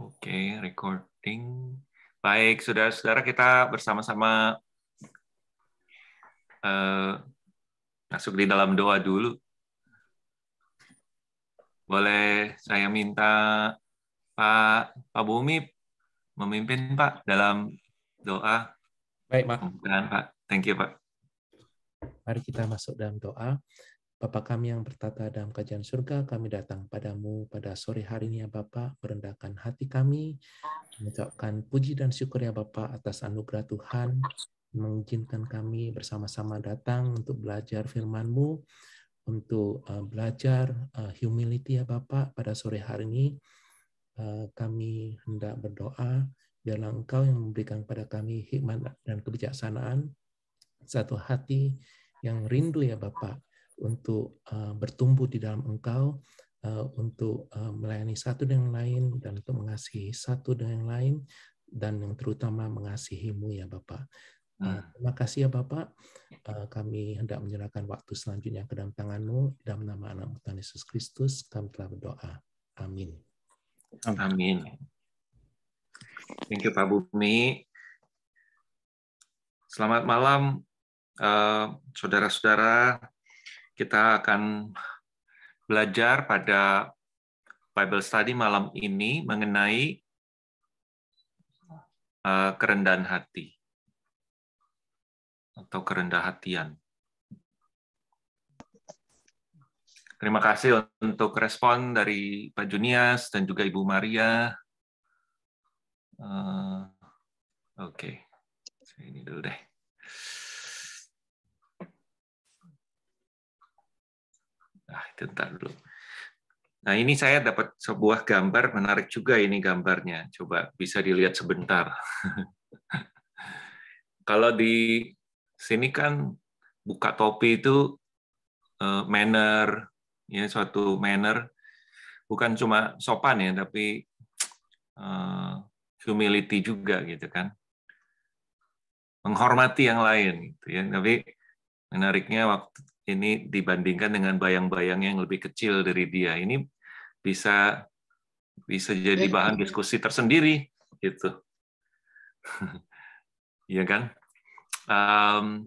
Oke, recording. Baik, saudara-saudara kita bersama-sama uh, masuk di dalam doa dulu. Boleh saya minta Pak Pak Bumi memimpin Pak dalam doa. Baik, Pak. Pak. Thank you, Pak. Mari kita masuk dalam doa. Bapa kami yang bertata dalam kajian surga, kami datang padamu pada sore hari ini ya Bapa, merendahkan hati kami, mengucapkan puji dan syukur ya Bapa atas anugerah Tuhan, mengizinkan kami bersama-sama datang untuk belajar firman-Mu, untuk eh, belajar eh, humility ya Bapa pada sore hari ini. Eh, kami hendak berdoa, biarlah Engkau yang memberikan pada kami hikmat dan kebijaksanaan, satu hati yang rindu ya Bapak untuk uh, bertumbuh di dalam engkau, uh, untuk uh, melayani satu dengan lain, dan untuk mengasihi satu dengan lain, dan yang terutama mengasihimu ya Bapak. Uh, terima kasih ya Bapak. Uh, kami hendak menyerahkan waktu selanjutnya ke dalam tanganmu. Dalam nama anak Tuhan Yesus Kristus, kami telah berdoa. Amin. Amin. Thank you Pak Bumi. Selamat malam, saudara-saudara. Uh, kita akan belajar pada Bible Study malam ini mengenai eh, kerendahan hati atau kerendah hatian. Terima kasih untuk respon dari Pak Junias dan juga Ibu Maria. Uh, Oke, okay. ini dulu deh. Bentar dulu. Nah, ini saya dapat sebuah gambar menarik juga ini gambarnya. Coba bisa dilihat sebentar. Kalau di sini kan buka topi itu eh, manner, ya suatu manner bukan cuma sopan ya, tapi uh, humility juga gitu kan. Menghormati yang lain gitu ya. Tapi menariknya waktu ini dibandingkan dengan bayang-bayang yang lebih kecil dari dia ini bisa bisa jadi iya. bahan diskusi tersendiri gitu Iya kan um,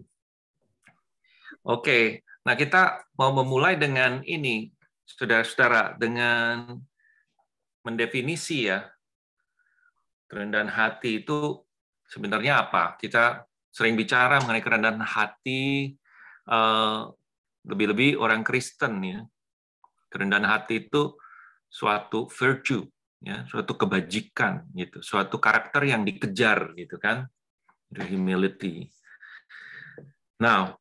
oke okay. nah kita mau memulai dengan ini saudara-saudara dengan mendefinisi ya kerendahan hati itu sebenarnya apa kita sering bicara mengenai kerendahan hati eh, lebih-lebih orang Kristen ya. Kerendahan hati itu suatu virtue, ya, suatu kebajikan gitu, suatu karakter yang dikejar gitu kan. The humility. Now,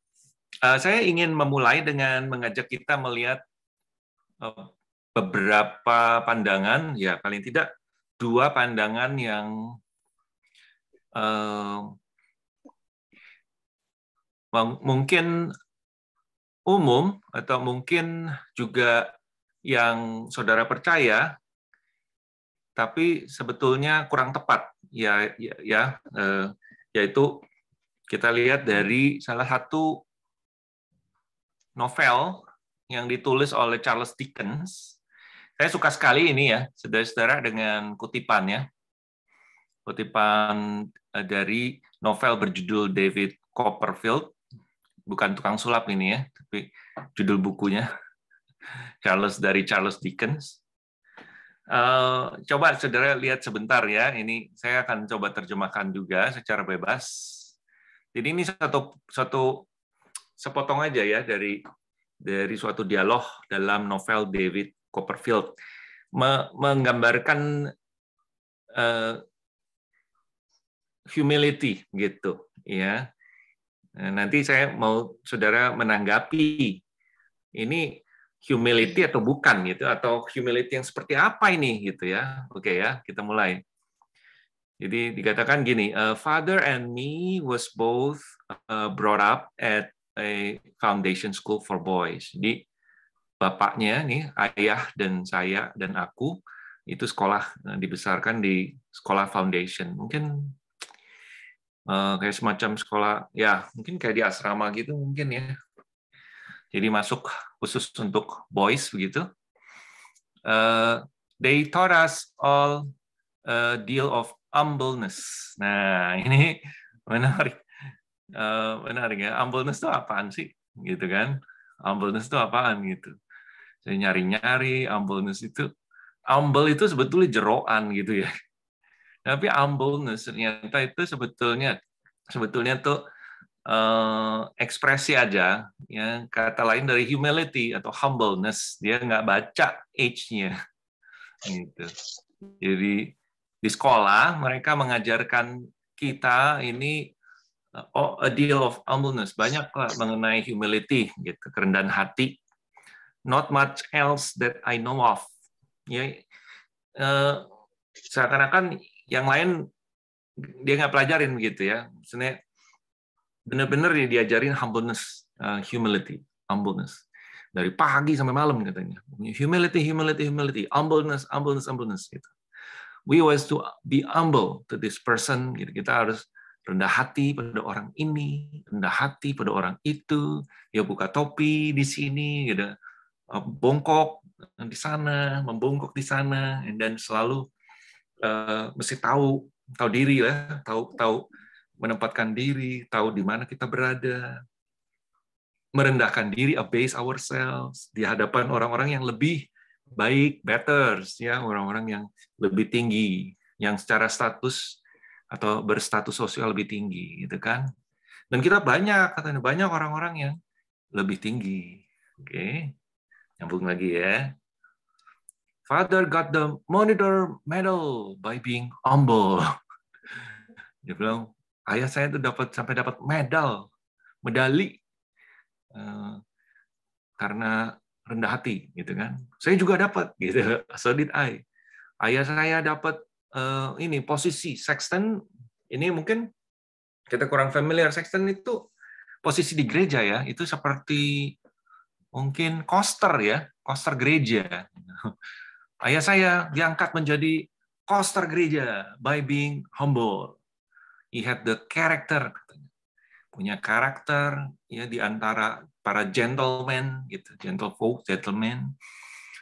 uh, saya ingin memulai dengan mengajak kita melihat uh, beberapa pandangan, ya paling tidak dua pandangan yang uh, mungkin umum atau mungkin juga yang saudara percaya tapi sebetulnya kurang tepat ya ya, ya eh, yaitu kita lihat dari salah satu novel yang ditulis oleh Charles Dickens. Saya suka sekali ini ya, saudara-saudara dengan kutipannya. Kutipan eh, dari novel berjudul David Copperfield bukan tukang sulap ini ya, tapi judul bukunya Charles dari Charles Dickens. Eh, coba saudara lihat sebentar ya, ini saya akan coba terjemahkan juga secara bebas. Jadi ini satu satu sepotong aja ya dari dari suatu dialog dalam novel David Copperfield menggambarkan uh, humility gitu ya Nah, nanti saya mau saudara menanggapi ini humility atau bukan gitu atau humility yang seperti apa ini gitu ya. Oke okay, ya, kita mulai. Jadi dikatakan gini, father and me was both uh, brought up at a foundation school for boys. Jadi bapaknya nih ayah dan saya dan aku itu sekolah uh, dibesarkan di sekolah foundation. Mungkin Eh, kayak semacam sekolah ya mungkin kayak di asrama gitu mungkin ya jadi masuk khusus untuk boys begitu uh, they taught us all a deal of humbleness nah ini menarik uh, menarik ya humbleness itu apaan sih gitu kan humbleness itu apaan gitu saya nyari-nyari humbleness itu humble itu sebetulnya jeroan gitu ya tapi humbleness ternyata itu sebetulnya sebetulnya tuh uh, ekspresi aja ya kata lain dari humility atau humbleness dia nggak baca age-nya gitu jadi di sekolah mereka mengajarkan kita ini eh, oh, a deal of humbleness banyak mengenai humility gitu kerendahan hati not much else that I know of ya uh, seakan-akan yang lain dia nggak pelajarin gitu ya. Maksudnya benar-benar dia diajarin humbleness, uh, humility, humbleness dari pagi sampai malam katanya. Humility, humility, humility, humbleness, humbleness, humbleness. Gitu. We was to be humble to this person. Gitu. Kita harus rendah hati pada orang ini, rendah hati pada orang itu. Ya buka topi di sini, gitu. Uh, bongkok di sana, membongkok di sana, dan selalu Eh, mesti tahu tahu diri lah, tahu tahu menempatkan diri, tahu di mana kita berada, merendahkan diri, abase ourselves di hadapan orang-orang yang lebih baik, better, ya orang-orang yang lebih tinggi, yang secara status atau berstatus sosial lebih tinggi, gitu kan? Dan kita banyak katanya banyak orang-orang yang lebih tinggi, oke? Okay. Nyambung lagi ya. Father got the monitor medal by being humble. Dia bilang, ayah saya itu dapat sampai dapat medal, medali uh, karena rendah hati, gitu kan. Saya juga dapat, gitu. So did I. Ayah saya dapat uh, ini posisi sexton. Ini mungkin kita kurang familiar sexton itu posisi di gereja ya. Itu seperti mungkin koster ya, koster gereja Ayah saya diangkat menjadi koster gereja by being humble. He had the character, katanya. punya karakter ya di antara para gentleman gitu, gentlefolk, gentleman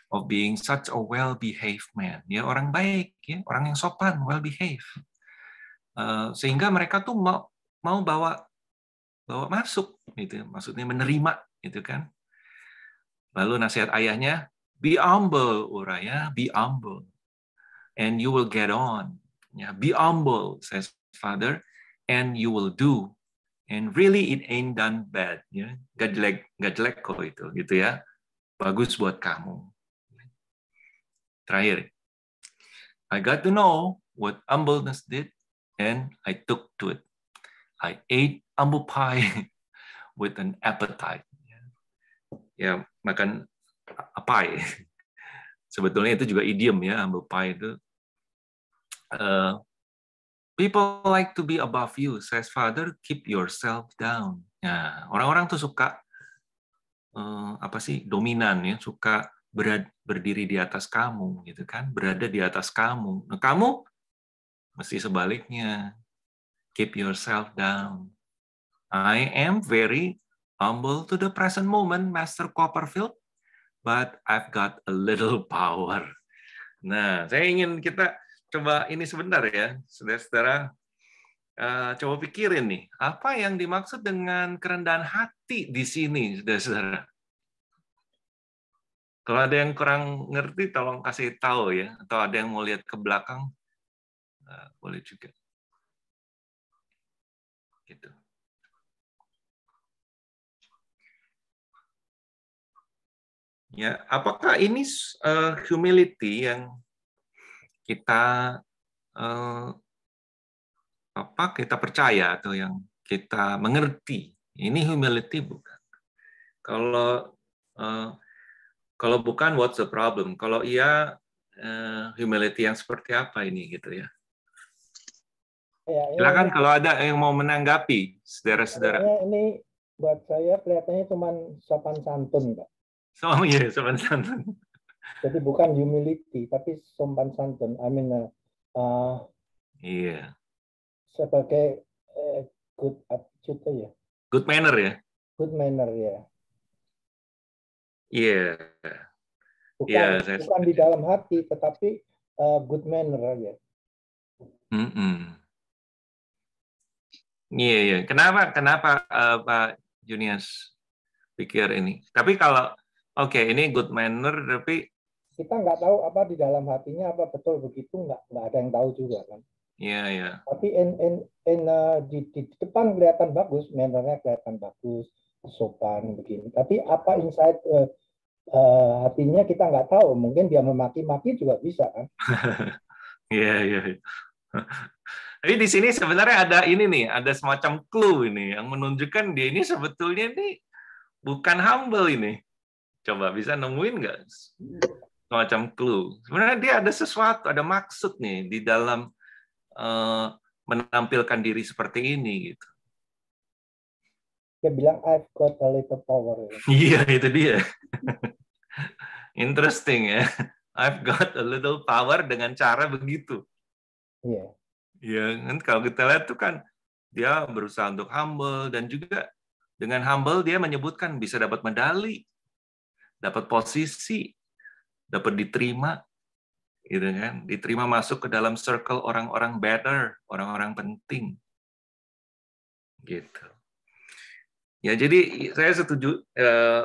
of being such a well-behaved man. Ya orang baik, ya orang yang sopan, well-behaved. Uh, sehingga mereka tuh mau mau bawa bawa masuk gitu, maksudnya menerima gitu kan. Lalu nasihat ayahnya, Be humble, Ura ya. Be humble. And you will get on. Ya, be humble, says Father, and you will do. And really it ain't done bad. Ya. Gak jelek, gak jelek kok itu, gitu ya. Bagus buat kamu. Terakhir. I got to know what humbleness did, and I took to it. I ate humble pie with an appetite. Ya, makan pie. Sebetulnya itu juga idiom ya, humble pie itu. Uh, People like to be above you, says father, keep yourself down. Nah, orang-orang tuh suka uh, apa sih dominan ya, suka berad, berdiri di atas kamu gitu kan, berada di atas kamu. Nah, kamu mesti sebaliknya. Keep yourself down. I am very humble to the present moment, Master Copperfield but I've got a little power. Nah, saya ingin kita coba ini sebentar ya, saudara-saudara. Eh, coba pikirin nih, apa yang dimaksud dengan kerendahan hati di sini, saudara-saudara? Kalau ada yang kurang ngerti, tolong kasih tahu ya. Atau ada yang mau lihat ke belakang, eh, boleh juga. Gitu. Ya, apakah ini uh, humility yang kita uh, apa kita percaya atau yang kita mengerti? Ini humility bukan? Kalau uh, kalau bukan, what's the problem? Kalau iya, uh, humility yang seperti apa ini gitu ya? Ya, Silakan ya, kalau ada yang mau menanggapi, saudara-saudara. Ini buat saya kelihatannya cuma sopan santun, Pak. Song ya, sopan santun. Jadi bukan humility, tapi sopan santun. I mean, uh, uh, iya. Sebagai uh, good attitude ya. Good manner ya. Good manner ya. Iya. Yeah. Bukan, yeah, saya... bukan di dalam hati, tetapi uh, good manner ya. Mm -mm. Iya, yeah, iya. Kenapa, kenapa uh, Pak Junias pikir ini? Tapi kalau Oke, okay, ini good manner tapi kita nggak tahu apa di dalam hatinya apa betul begitu nggak nggak ada yang tahu juga kan. Iya yeah, iya. Yeah. Tapi in, in, in, uh, di, di depan kelihatan bagus, mannernya kelihatan bagus, sopan begini. Tapi apa inside uh, uh, eh, hatinya kita nggak tahu. Mungkin dia memaki-maki juga bisa kan. Iya iya. iya. Tapi di sini sebenarnya ada ini nih, ada semacam clue ini yang menunjukkan dia ini sebetulnya ini bukan humble ini. Coba bisa nemuin nggak semacam clue? Sebenarnya dia ada sesuatu, ada maksud nih di dalam uh, menampilkan diri seperti ini gitu. Dia bilang I've got a little power. Iya itu dia. Interesting ya. I've got a little power dengan cara begitu. Iya. Yeah. Iya kan kalau kita lihat tuh kan dia berusaha untuk humble dan juga dengan humble dia menyebutkan bisa dapat medali dapat posisi, dapat diterima, gitu kan? Diterima masuk ke dalam circle orang-orang better, orang-orang penting, gitu. Ya jadi saya setuju eh,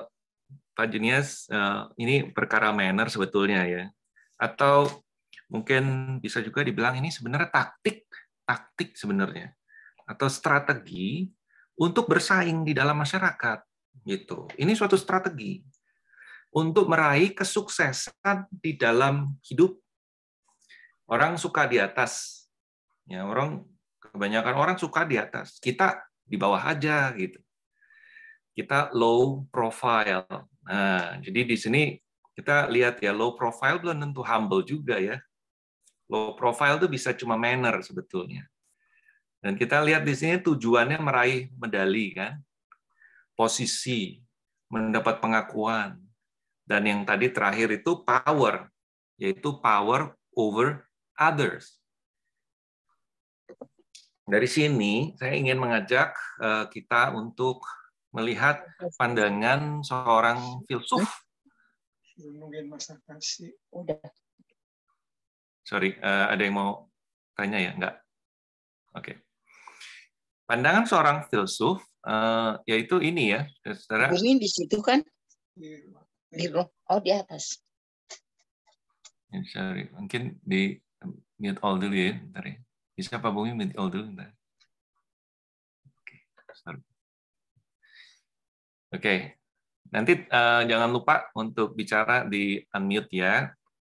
Pak Junias eh, ini perkara manner sebetulnya ya, atau mungkin bisa juga dibilang ini sebenarnya taktik, taktik sebenarnya atau strategi untuk bersaing di dalam masyarakat gitu. Ini suatu strategi untuk meraih kesuksesan di dalam hidup. Orang suka di atas. Ya, orang kebanyakan orang suka di atas. Kita di bawah aja gitu. Kita low profile. Nah, jadi di sini kita lihat ya low profile belum tentu humble juga ya. Low profile itu bisa cuma manner sebetulnya. Dan kita lihat di sini tujuannya meraih medali kan, posisi, mendapat pengakuan, dan yang tadi terakhir itu power, yaitu power over others. Dari sini saya ingin mengajak eh, kita untuk melihat pandangan seorang filsuf. Mungkin Mas kasih. Udah. Sorry, eh, ada yang mau tanya ya? Enggak? Oke. Okay. Pandangan seorang filsuf eh, yaitu ini ya, saudara. Ini di situ kan? Iya, di Oh, di atas. Ya, sorry. Mungkin di mute all dulu ya. Bentar ya. Bisa Pak Bumi mute all dulu. ntar Oke, sorry. Oke. Okay. Nanti uh, jangan lupa untuk bicara di unmute ya,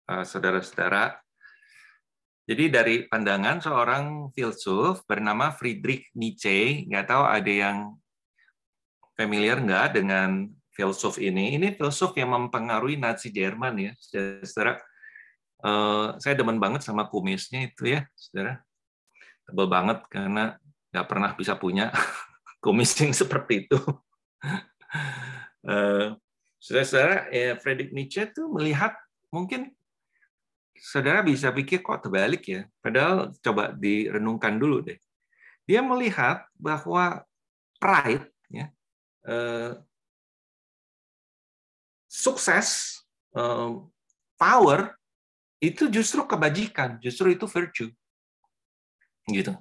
eh, saudara-saudara. Uh, Jadi dari pandangan seorang filsuf bernama Friedrich Nietzsche, nggak tahu ada yang familiar nggak dengan filsuf ini. Ini filsuf yang mempengaruhi Nazi Jerman ya, saudara. Eh, saya demen banget sama kumisnya itu ya, saudara. Tebal banget karena nggak pernah bisa punya kumis yang seperti itu. Eh, saudara-saudara, ya Friedrich Nietzsche tuh melihat mungkin saudara bisa pikir kok terbalik ya. Padahal coba direnungkan dulu deh. Dia melihat bahwa pride ya, eh, sukses, um, power itu justru kebajikan, justru itu virtue. Gitu.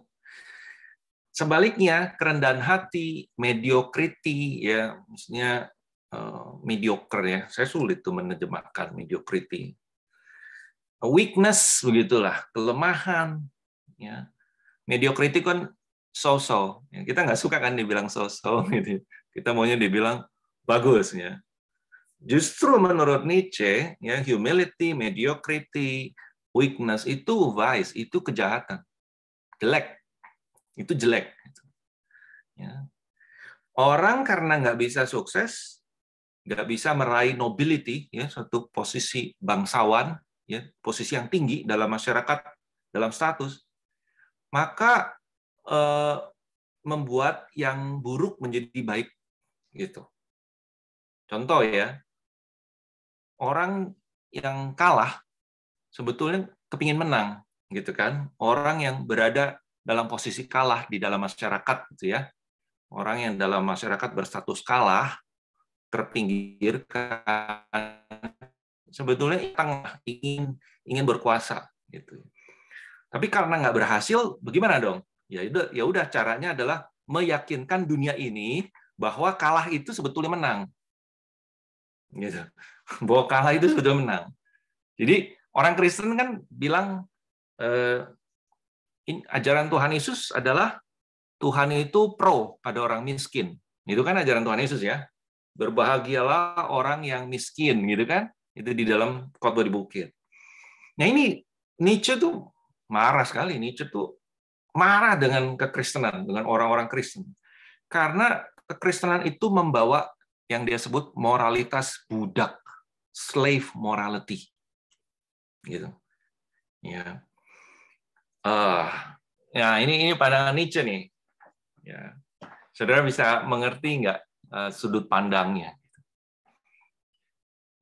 Sebaliknya kerendahan hati, mediocrity ya, maksudnya uh, mediocre ya. Saya sulit tuh menerjemahkan mediocrity. A weakness begitulah, kelemahan ya. Mediocrity kan so-so. Ya, kita nggak suka kan dibilang so-so gitu. Ya. Kita maunya dibilang bagus ya. Justru menurut Nietzsche, ya humility, mediocrity, weakness itu vice, itu kejahatan. Jelek. Itu jelek. Ya. Orang karena nggak bisa sukses, nggak bisa meraih nobility, ya suatu posisi bangsawan, ya posisi yang tinggi dalam masyarakat, dalam status, maka eh, membuat yang buruk menjadi baik, gitu. Contoh ya, orang yang kalah sebetulnya kepingin menang gitu kan orang yang berada dalam posisi kalah di dalam masyarakat gitu ya orang yang dalam masyarakat berstatus kalah terpinggirkan sebetulnya tengah ingin ingin berkuasa gitu tapi karena nggak berhasil bagaimana dong ya udah ya udah caranya adalah meyakinkan dunia ini bahwa kalah itu sebetulnya menang gitu bahwa kalah itu sudah menang. Jadi orang Kristen kan bilang eh, ajaran Tuhan Yesus adalah Tuhan itu pro pada orang miskin. Itu kan ajaran Tuhan Yesus ya. Berbahagialah orang yang miskin gitu kan. Itu di dalam khotbah di bukit. Nah ini Nietzsche tuh marah sekali. Nietzsche tuh marah dengan kekristenan, dengan orang-orang Kristen. Karena kekristenan itu membawa yang dia sebut moralitas budak slave morality gitu ya uh, ya ini ini pandangan Nietzsche nih ya saudara bisa mengerti nggak uh, sudut pandangnya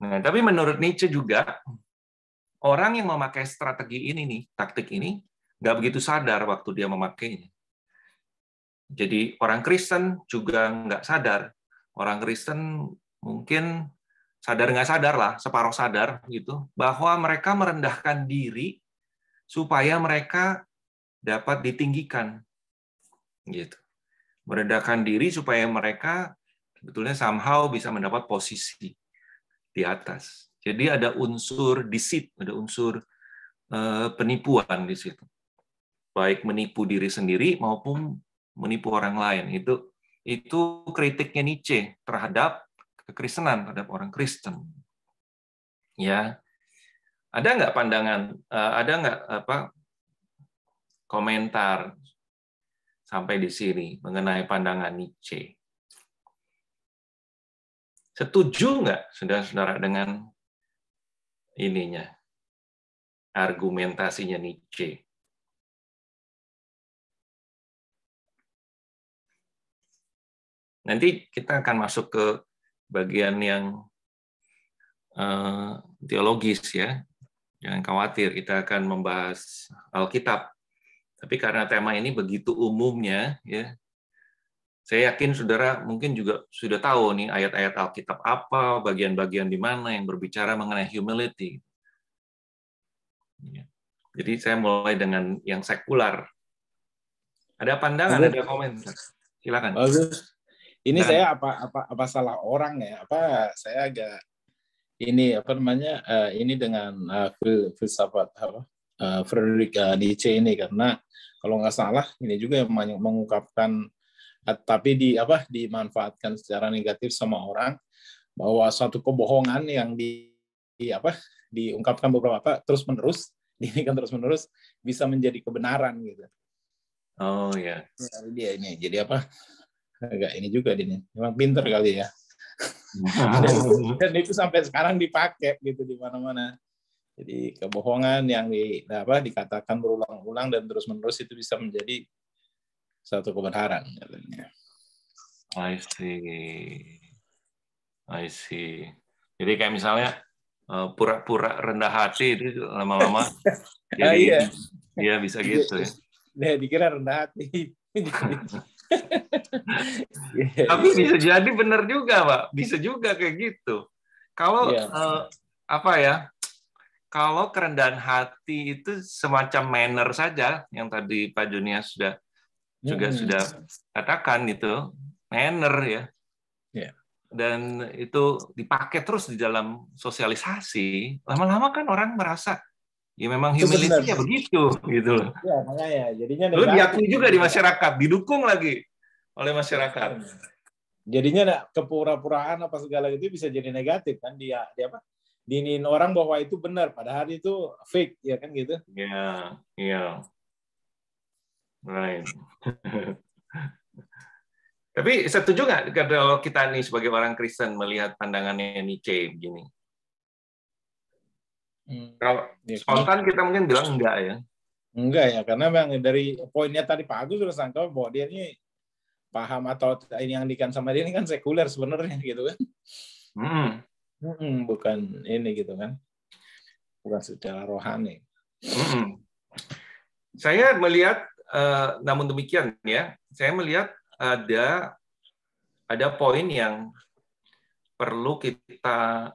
nah tapi menurut Nietzsche juga orang yang memakai strategi ini nih taktik ini nggak begitu sadar waktu dia memakainya jadi orang Kristen juga nggak sadar orang Kristen mungkin sadar nggak sadar lah, separuh sadar gitu, bahwa mereka merendahkan diri supaya mereka dapat ditinggikan. Gitu. Merendahkan diri supaya mereka sebetulnya somehow bisa mendapat posisi di atas. Jadi ada unsur disit, ada unsur eh, penipuan di situ. Baik menipu diri sendiri maupun menipu orang lain. Itu itu kritiknya Nietzsche terhadap kekristenan terhadap orang Kristen. Ya, ada nggak pandangan, eh, ada nggak apa komentar sampai di sini mengenai pandangan Nietzsche? Setuju nggak saudara-saudara dengan ininya argumentasinya Nietzsche? Nanti kita akan masuk ke bagian yang eh, teologis ya. Jangan khawatir, kita akan membahas Alkitab. Tapi karena tema ini begitu umumnya, ya, saya yakin saudara mungkin juga sudah tahu nih ayat-ayat Alkitab apa, bagian-bagian di mana yang berbicara mengenai humility. Ya. Jadi saya mulai dengan yang sekular. Ada pandangan, Agus. ada komentar. Silakan. Agus, ini nah. saya apa apa apa salah orang ya? Apa saya agak ini apa namanya? Uh, ini dengan uh, filsafat apa? Uh, Frederick uh, Nietzsche ini karena kalau nggak salah ini juga yang mengungkapkan uh, tapi di apa dimanfaatkan secara negatif sama orang bahwa suatu kebohongan yang di, di apa diungkapkan beberapa apa terus menerus ini kan terus menerus bisa menjadi kebenaran gitu. Oh ya. Yeah. Dia ini jadi apa agak ini juga dia memang pinter iya. kali ya dan itu sampai sekarang dipakai gitu di mana-mana jadi kebohongan yang di apa dikatakan berulang-ulang dan terus-menerus itu bisa menjadi satu kebenaran katanya I see I see jadi kayak misalnya eh, pura-pura rendah hati itu lama-lama ah, jadi iya. iya. bisa gitu ya. Dia dikira rendah hati. Tapi bisa jadi benar juga, Pak. Bisa juga kayak gitu. Kalau yeah. Iya. uh, apa ya? Kalau kerendahan hati itu semacam manner saja yang tadi Pak Junia sudah juga hmm. sudah katakan itu manner ya. Yeah. Dan itu dipakai terus di dalam sosialisasi, lama-lama kan orang merasa Ya memang humility nya begitu gitu loh. Ya, makanya jadinya lu diakui juga di masyarakat, didukung lagi oleh masyarakat. Iya. Jadinya kepura-puraan apa segala itu bisa jadi negatif kan dia dia apa? Dinin orang bahwa itu benar padahal itu fake ya kan gitu. Iya, yeah, iya. Yeah. Right. Tapi setuju nggak kalau kita nih sebagai orang Kristen melihat pandangannya Nietzsche begini? Hmm. Kalau ya, spontan kita mungkin bilang enggak ya. Enggak ya, karena memang dari poinnya tadi Pak Agus sudah sangka bahwa dia ini paham atau ini yang dikan sama dia ini kan sekuler sebenarnya gitu kan. Hmm. Hmm, bukan ini gitu kan. Bukan secara rohani. Hmm. Saya melihat, eh, namun demikian ya, saya melihat ada ada poin yang perlu kita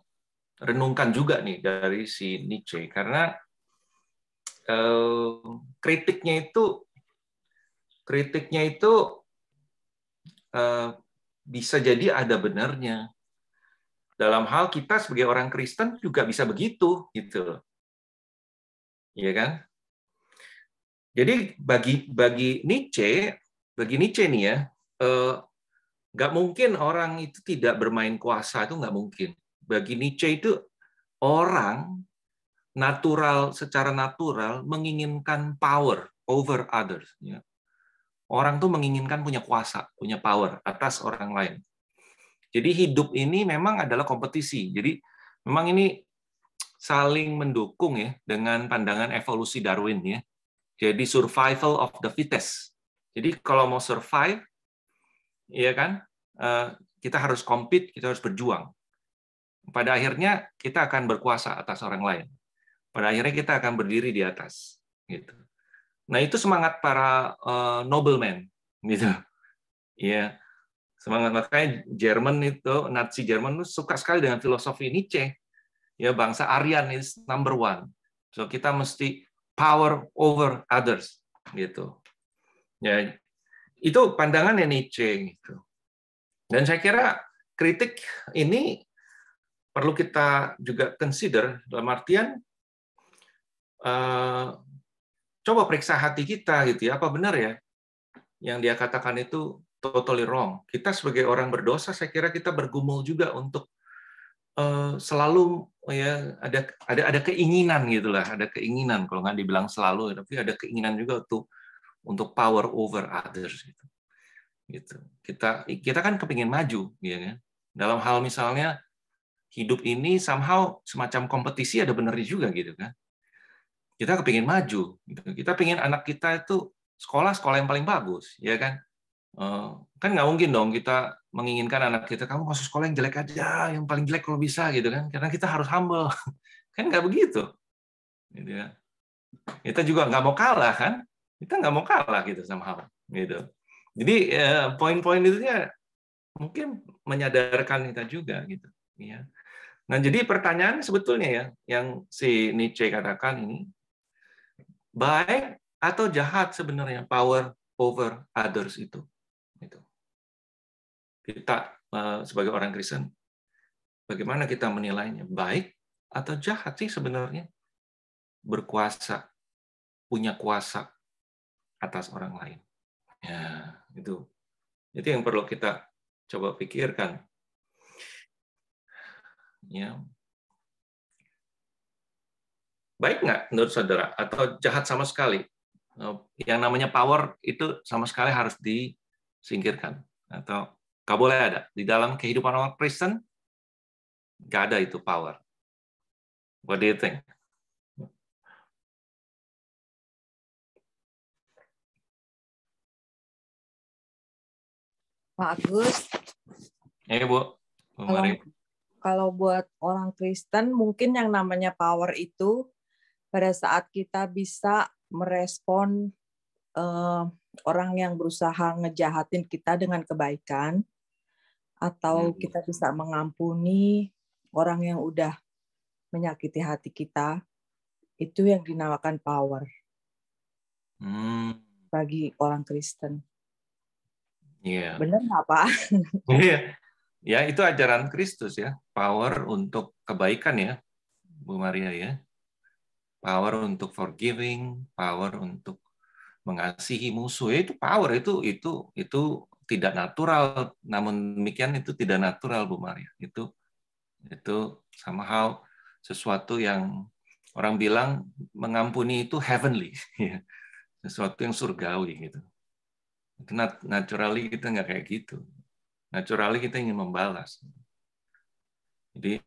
renungkan juga nih dari si Nietzsche karena eh, kritiknya itu kritiknya itu eh, bisa jadi ada benarnya dalam hal kita sebagai orang Kristen juga bisa begitu gitu Iya kan? Jadi bagi bagi Nietzsche, bagi Nietzsche nih ya, eh, nggak mungkin orang itu tidak bermain kuasa itu nggak mungkin. Bagi Nietzsche itu orang natural secara natural menginginkan power over others. Ya. Orang tuh menginginkan punya kuasa, punya power atas orang lain. Jadi hidup ini memang adalah kompetisi. Jadi memang ini saling mendukung ya dengan pandangan evolusi Darwin ya. Jadi survival of the fittest. Jadi kalau mau survive, ya kan, eh, kita harus compete, kita harus berjuang pada akhirnya kita akan berkuasa atas orang lain. Pada akhirnya kita akan berdiri di atas. Gitu. Nah itu semangat para uh, nobleman, gitu. Ya semangat makanya Jerman itu Nazi Jerman itu suka sekali dengan filosofi Nietzsche. Ya bangsa Aryan is number one. So kita mesti power over others, gitu. Ya itu yang Nietzsche gitu. Dan saya kira kritik ini perlu kita juga consider dalam artian eh, coba periksa hati kita gitu ya apa benar ya yang dia katakan itu totally wrong kita sebagai orang berdosa saya kira kita bergumul juga untuk uh, selalu oh ya ada ada ada keinginan gitulah ada keinginan kalau nggak dibilang selalu tapi ada keinginan juga untuk untuk power over others gitu, gitu. kita kita kan kepingin maju gitu ya dalam hal misalnya hidup ini somehow semacam kompetisi ada benernya juga gitu kan. Kita kepingin maju, gitu. kita pingin anak kita itu sekolah sekolah yang paling bagus, ya kan? Eh, kan nggak mungkin dong kita menginginkan anak kita kamu masuk sekolah yang jelek aja, yang paling jelek kalau bisa gitu kan? Karena kita harus humble, kan nggak begitu, gitu ya. Kita juga nggak mau kalah kan? Kita nggak mau kalah gitu sama hal gitu. Jadi eh, poin-poin itu ya mungkin menyadarkan kita juga gitu. Ya. Nah, jadi pertanyaan sebetulnya ya yang si Nietzsche katakan ini baik atau jahat sebenarnya power over others itu. Itu. Kita eh, sebagai orang Kristen bagaimana kita menilainya? Baik atau jahat sih sebenarnya? Berkuasa, punya kuasa atas orang lain. Ya, itu. Itu yang perlu kita coba pikirkan Ya. Baik nggak menurut saudara? Atau jahat sama sekali? Oh, yang namanya power itu sama sekali harus disingkirkan. Atau nggak boleh ada. Di dalam kehidupan orang Kristen, nggak ada itu power. What do you think? Pak Agus. Eh Bu. Bu kalau buat orang Kristen mungkin yang namanya power itu pada saat kita bisa merespon uh, orang yang berusaha ngejahatin kita dengan kebaikan atau hmm. kita bisa mengampuni orang yang udah menyakiti hati kita itu yang dinamakan power hmm. bagi orang Kristen. Yeah. Benar nggak pak? Iya, Ya, itu ajaran Kristus ya, power untuk kebaikan ya, Bu Maria ya. Power untuk forgiving, power untuk mengasihi musuh. Ya, itu power itu itu itu tidak natural, namun demikian itu tidak natural Bu Maria. Itu itu sama hal sesuatu yang orang bilang mengampuni itu heavenly, ya, sesuatu yang surgawi gitu. Naturally kita nggak kayak gitu naturally kita ingin membalas. Jadi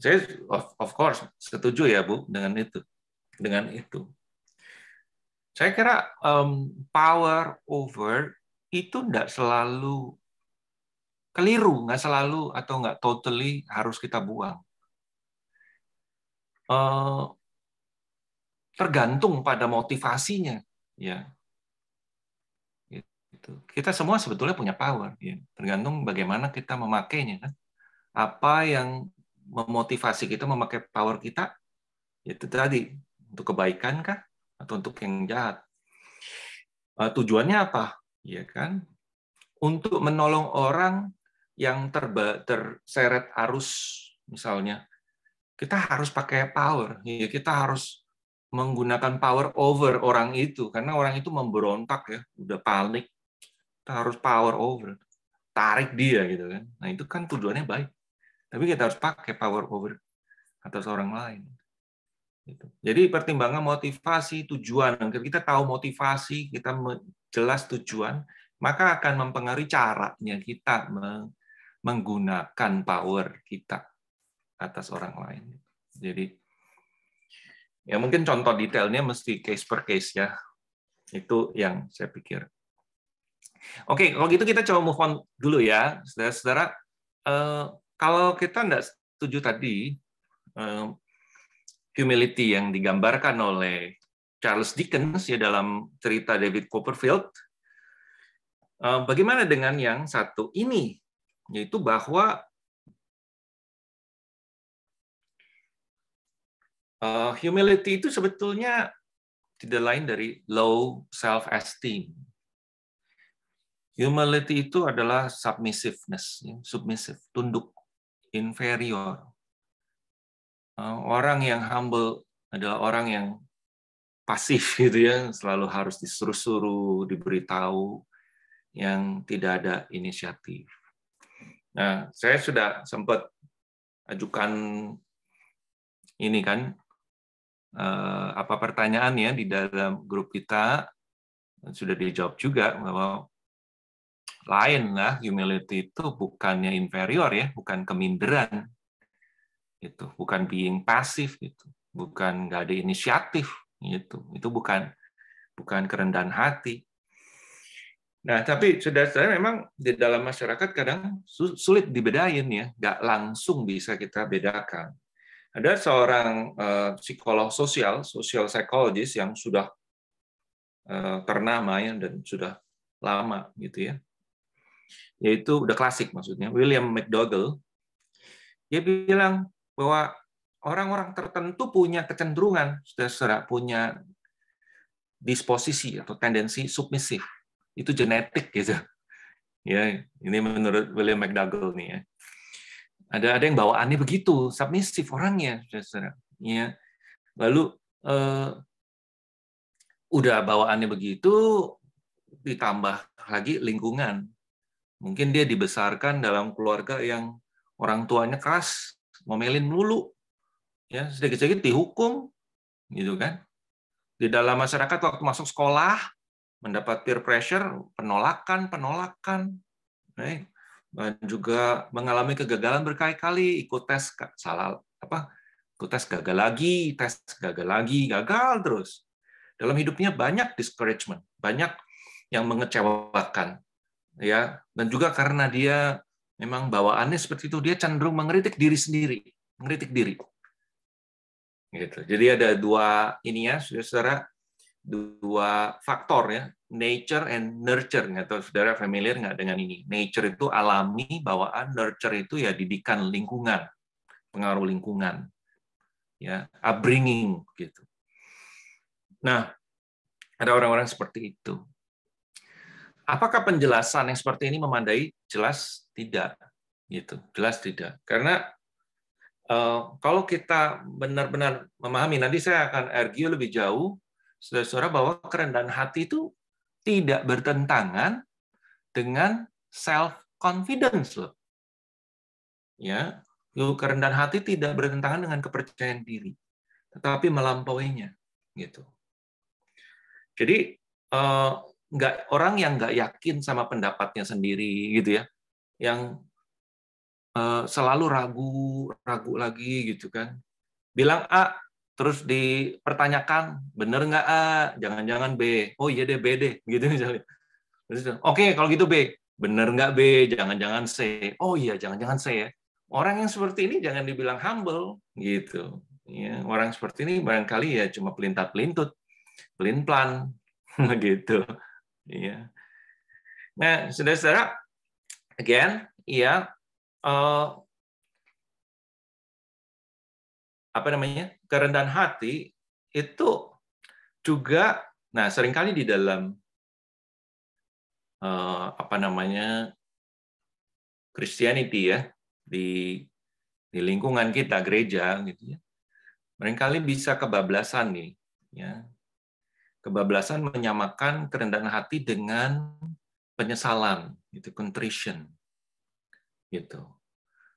saya of, of course setuju ya Bu dengan itu. Dengan itu. Saya kira um, power over itu tidak selalu keliru, nggak selalu atau nggak totally harus kita buang. Uh, tergantung pada motivasinya, ya gitu. Kita semua sebetulnya punya power, ya. tergantung bagaimana kita memakainya. Kan? Apa yang memotivasi kita memakai power kita, itu tadi untuk kebaikan kah atau untuk yang jahat? Eh, tujuannya apa? Ya kan? Untuk menolong orang yang terba, terseret arus misalnya, kita harus pakai power. Ya, kita harus menggunakan power over orang itu karena orang itu memberontak ya udah panik kita harus power over, tarik dia gitu kan. Nah itu kan tujuannya baik, tapi kita harus pakai power over atas orang lain. Gitu. Jadi pertimbangan motivasi, tujuan. Kita tahu motivasi, kita jelas tujuan, maka akan mempengaruhi caranya kita menggunakan power kita atas orang lain. Jadi ya mungkin contoh detailnya mesti case per case ya. Itu yang saya pikir. Oke, okay, kalau gitu kita coba move on dulu ya, saudara-saudara. Eh, kalau kita tidak setuju tadi, eh, humility yang digambarkan oleh Charles Dickens ya dalam cerita David Copperfield. Eh, bagaimana dengan yang satu ini, yaitu bahwa humility itu sebetulnya tidak lain dari low self esteem Humility itu adalah submissiveness, ya, submissive, tunduk, inferior. Eh, orang yang humble adalah orang yang pasif gitu ya, selalu harus disuruh-suruh, diberitahu, yang tidak ada inisiatif. Nah, saya sudah sempat ajukan ini kan eh, apa pertanyaannya di dalam grup kita sudah dijawab juga bahwa lain nah humility itu bukannya inferior ya bukan keminderan itu bukan being pasif itu bukan nggak ada inisiatif itu itu bukan bukan kerendahan hati nah tapi sudah saya memang di dalam masyarakat kadang sulit dibedain ya nggak langsung bisa kita bedakan ada seorang eh, psikolog sosial social psychologist yang sudah ternama eh, ya dan sudah lama gitu ya yaitu udah klasik maksudnya William McDougall. Dia bilang bahwa orang-orang tertentu punya kecenderungan, saudara serak punya disposisi atau tendensi submisif. Itu genetik gitu. Ya, ini menurut William McDougall nih ya. Ada ada yang bawaannya begitu, submisif orangnya, sudah saudara Ya. Lalu eh, udah bawaannya begitu ditambah lagi lingkungan Mungkin dia dibesarkan dalam keluarga yang orang tuanya keras, ngomelin melulu. Ya, sedikit-sedikit dihukum, gitu kan. Di dalam masyarakat waktu masuk sekolah, mendapat peer pressure, penolakan, penolakan. Baik. Dan juga mengalami kegagalan berkali-kali, ikut tes salah apa? Ikut tes gagal lagi, tes gagal lagi, gagal terus. Dalam hidupnya banyak discouragement, banyak yang mengecewakan ya dan juga karena dia memang bawaannya seperti itu dia cenderung mengkritik diri sendiri mengkritik diri gitu jadi ada dua ini ya saudara dua faktor ya nature and nurture nggak tahu saudara familiar nggak dengan ini nature itu alami bawaan nurture itu ya didikan lingkungan pengaruh lingkungan ya upbringing gitu nah ada orang-orang seperti itu Apakah penjelasan yang seperti ini memandai? Jelas tidak, gitu. Jelas tidak. Karena eh, kalau kita benar-benar memahami, nanti saya akan argue lebih jauh, saudara-saudara, bahwa kerendahan hati itu tidak bertentangan dengan self confidence loh. Ya, kerendahan hati tidak bertentangan dengan kepercayaan diri, tetapi melampauinya, gitu. Jadi eh, nggak orang yang nggak yakin sama pendapatnya sendiri gitu ya, yang eh, selalu ragu ragu lagi gitu kan, bilang A terus dipertanyakan bener nggak A, jangan-jangan B, oh iya deh B deh gitu misalnya. oke okay, kalau gitu B, bener nggak B, jangan-jangan C, oh iya jangan-jangan C ya. Orang yang seperti ini jangan dibilang humble gitu. Ya, orang seperti ini barangkali ya cuma pelintat pelintut, pelin plan gitu. Iya. Nah, saudara-saudara, again, iya, uh, apa namanya kerendahan hati itu juga, nah seringkali di dalam uh, apa namanya Christianity ya di di lingkungan kita gereja gitu ya, seringkali bisa kebablasan nih ya kebablasan menyamakan kerendahan hati dengan penyesalan, itu contrition. Gitu.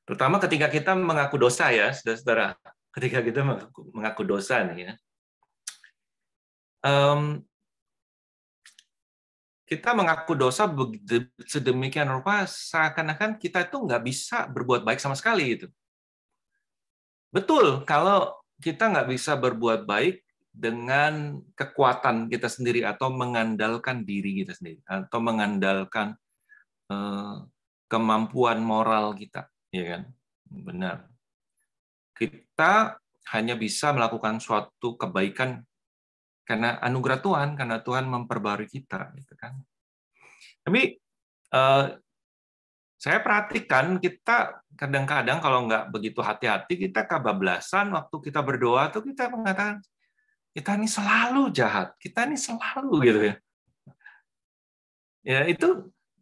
Terutama ketika kita mengaku dosa ya, Saudara-saudara. Ketika kita mengaku, mengaku dosa nih ya. Um, kita mengaku dosa sedemikian rupa seakan-akan kita itu nggak bisa berbuat baik sama sekali itu. Betul, kalau kita nggak bisa berbuat baik, dengan kekuatan kita sendiri atau mengandalkan diri kita sendiri atau mengandalkan eh, kemampuan moral kita, ya kan? Benar. Kita hanya bisa melakukan suatu kebaikan karena anugerah Tuhan, karena Tuhan memperbarui kita, gitu kan? Tapi eh, saya perhatikan kita kadang-kadang kalau nggak begitu hati-hati kita kebablasan waktu kita berdoa tuh kita mengatakan kita ini selalu jahat, kita ini selalu iya. gitu ya. Ya itu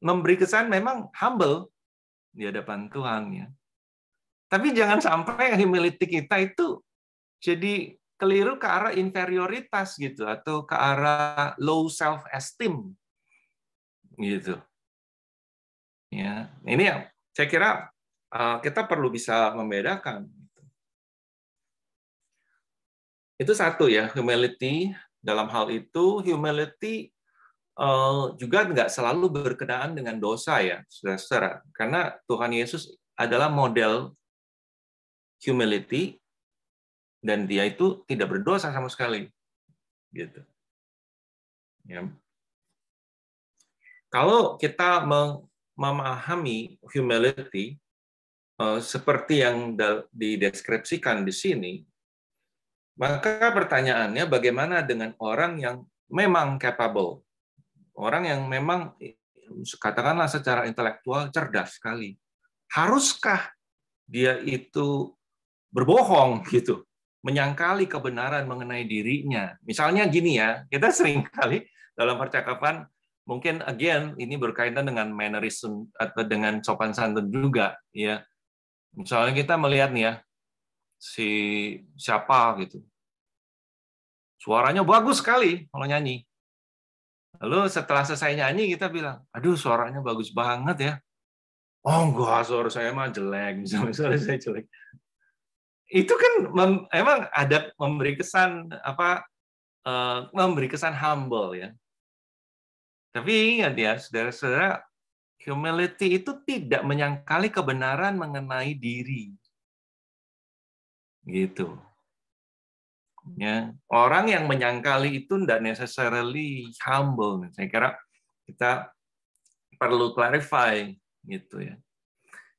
memberi kesan memang humble di hadapan Tuhan ya. Tapi jangan sampai humility kita itu jadi keliru ke arah inferioritas gitu atau ke arah low self esteem gitu. Ya, ini ya saya kira eh, kita perlu bisa membedakan itu satu ya, humility. Dalam hal itu, humility eh, juga nggak selalu berkenaan dengan dosa ya, saudara. Karena Tuhan Yesus adalah model humility dan dia itu tidak berdosa sama sekali gitu ya. kalau kita memahami humility eh, seperti yang dideskripsikan di sini maka pertanyaannya bagaimana dengan orang yang memang capable, orang yang memang katakanlah secara intelektual cerdas sekali. Haruskah dia itu berbohong gitu, menyangkali kebenaran mengenai dirinya. Misalnya gini ya, kita sering kali dalam percakapan mungkin again ini berkaitan dengan mannerism atau dengan sopan santun juga ya. Misalnya kita melihat nih ya, si siapa gitu. Suaranya bagus sekali kalau nyanyi. Lalu setelah selesai nyanyi kita bilang, aduh suaranya bagus banget ya. Oh enggak, suara saya mah jelek, misalnya suara saya jelek. Itu kan mem, emang ada memberi kesan apa uh, memberi kesan humble ya. Tapi ingat ya, saudara-saudara, humility itu tidak menyangkali kebenaran mengenai diri. Gitu. Ya, orang yang menyangkali itu tidak necessarily humble. Saya kira kita perlu clarify gitu ya.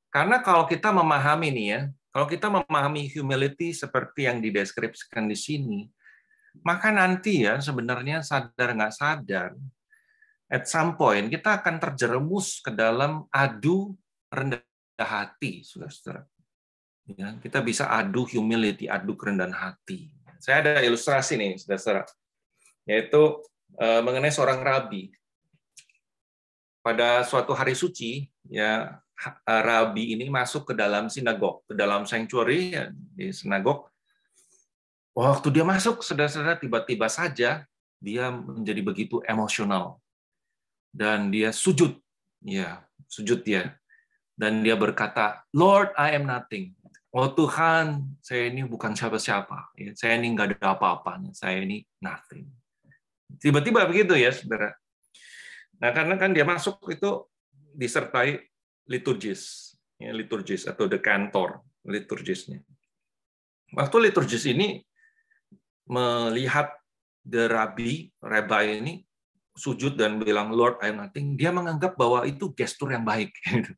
Karena kalau kita memahami nih ya, kalau kita memahami humility seperti yang dideskripsikan di sini, maka nanti ya sebenarnya sadar nggak sadar, at some point kita akan terjerumus ke dalam adu rendah hati, saudara-saudara. Ya, kita bisa adu humility, adu kerendahan hati. Saya ada ilustrasi nih, saudara, yaitu eh, mengenai seorang rabi. Pada suatu hari suci, ya eh, rabi ini masuk ke dalam sinagog, ke dalam sanctuary ya, di sinagog. Waktu dia masuk, saudara-saudara tiba-tiba saja dia menjadi begitu emosional dan dia sujud, ya sujud dia dan dia berkata, Lord, I am nothing. Oh Tuhan, saya ini bukan siapa-siapa. Ya, saya ini nggak ada apa-apanya. Saya ini nothing. Tiba-tiba begitu ya, saudara. Nah, karena kan dia masuk itu disertai liturgis, ya, liturgis atau the cantor liturgisnya. Waktu liturgis ini melihat the rabbi, rabbi ini sujud dan bilang Lord I nothing, dia menganggap bahwa itu gestur yang baik.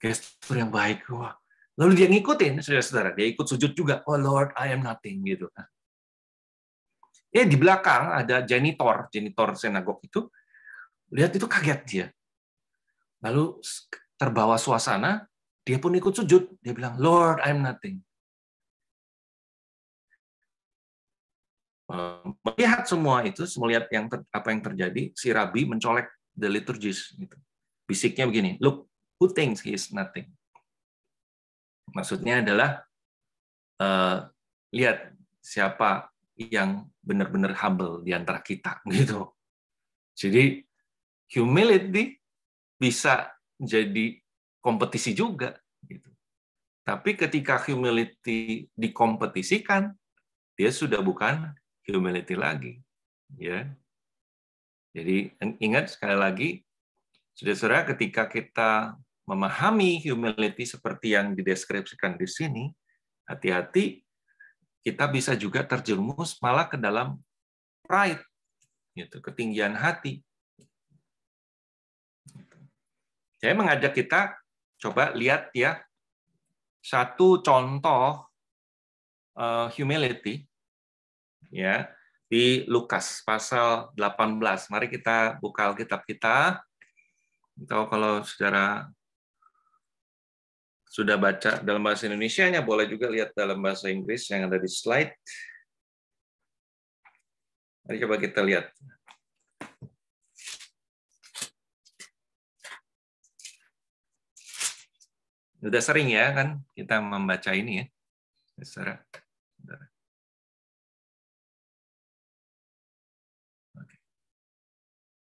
gestur yang baik. Wah, Lalu dia ngikutin, saudara-saudara, dia ikut sujud juga. Oh Lord, I am nothing gitu. Nah. Eh di belakang ada janitor, janitor sinagog itu lihat itu kaget dia. Lalu terbawa suasana, dia pun ikut sujud. Dia bilang, Lord, I am nothing. Melihat semua itu, melihat yang ter, apa yang terjadi, si Rabi mencolek the liturgis. Gitu. Bisiknya begini, look, who thinks he is nothing? Maksudnya adalah uh, lihat siapa yang benar-benar humble di antara kita gitu. Jadi humility bisa jadi kompetisi juga gitu. Tapi ketika humility dikompetisikan, dia sudah bukan humility lagi, ya. Jadi ingat sekali lagi, saudara-saudara ketika kita memahami humility seperti yang dideskripsikan di sini, hati-hati kita bisa juga terjerumus malah ke dalam pride, gitu, ketinggian hati. Saya mengajak kita coba lihat ya satu contoh eh, humility ya di Lukas pasal 18. Mari kita buka Alkitab kita. Atau kalau saudara sudah baca dalam bahasa Indonesia-nya, boleh juga lihat dalam bahasa Inggris yang ada di slide. Mari coba kita lihat. Sudah sering ya kan kita membaca ini ya. Secara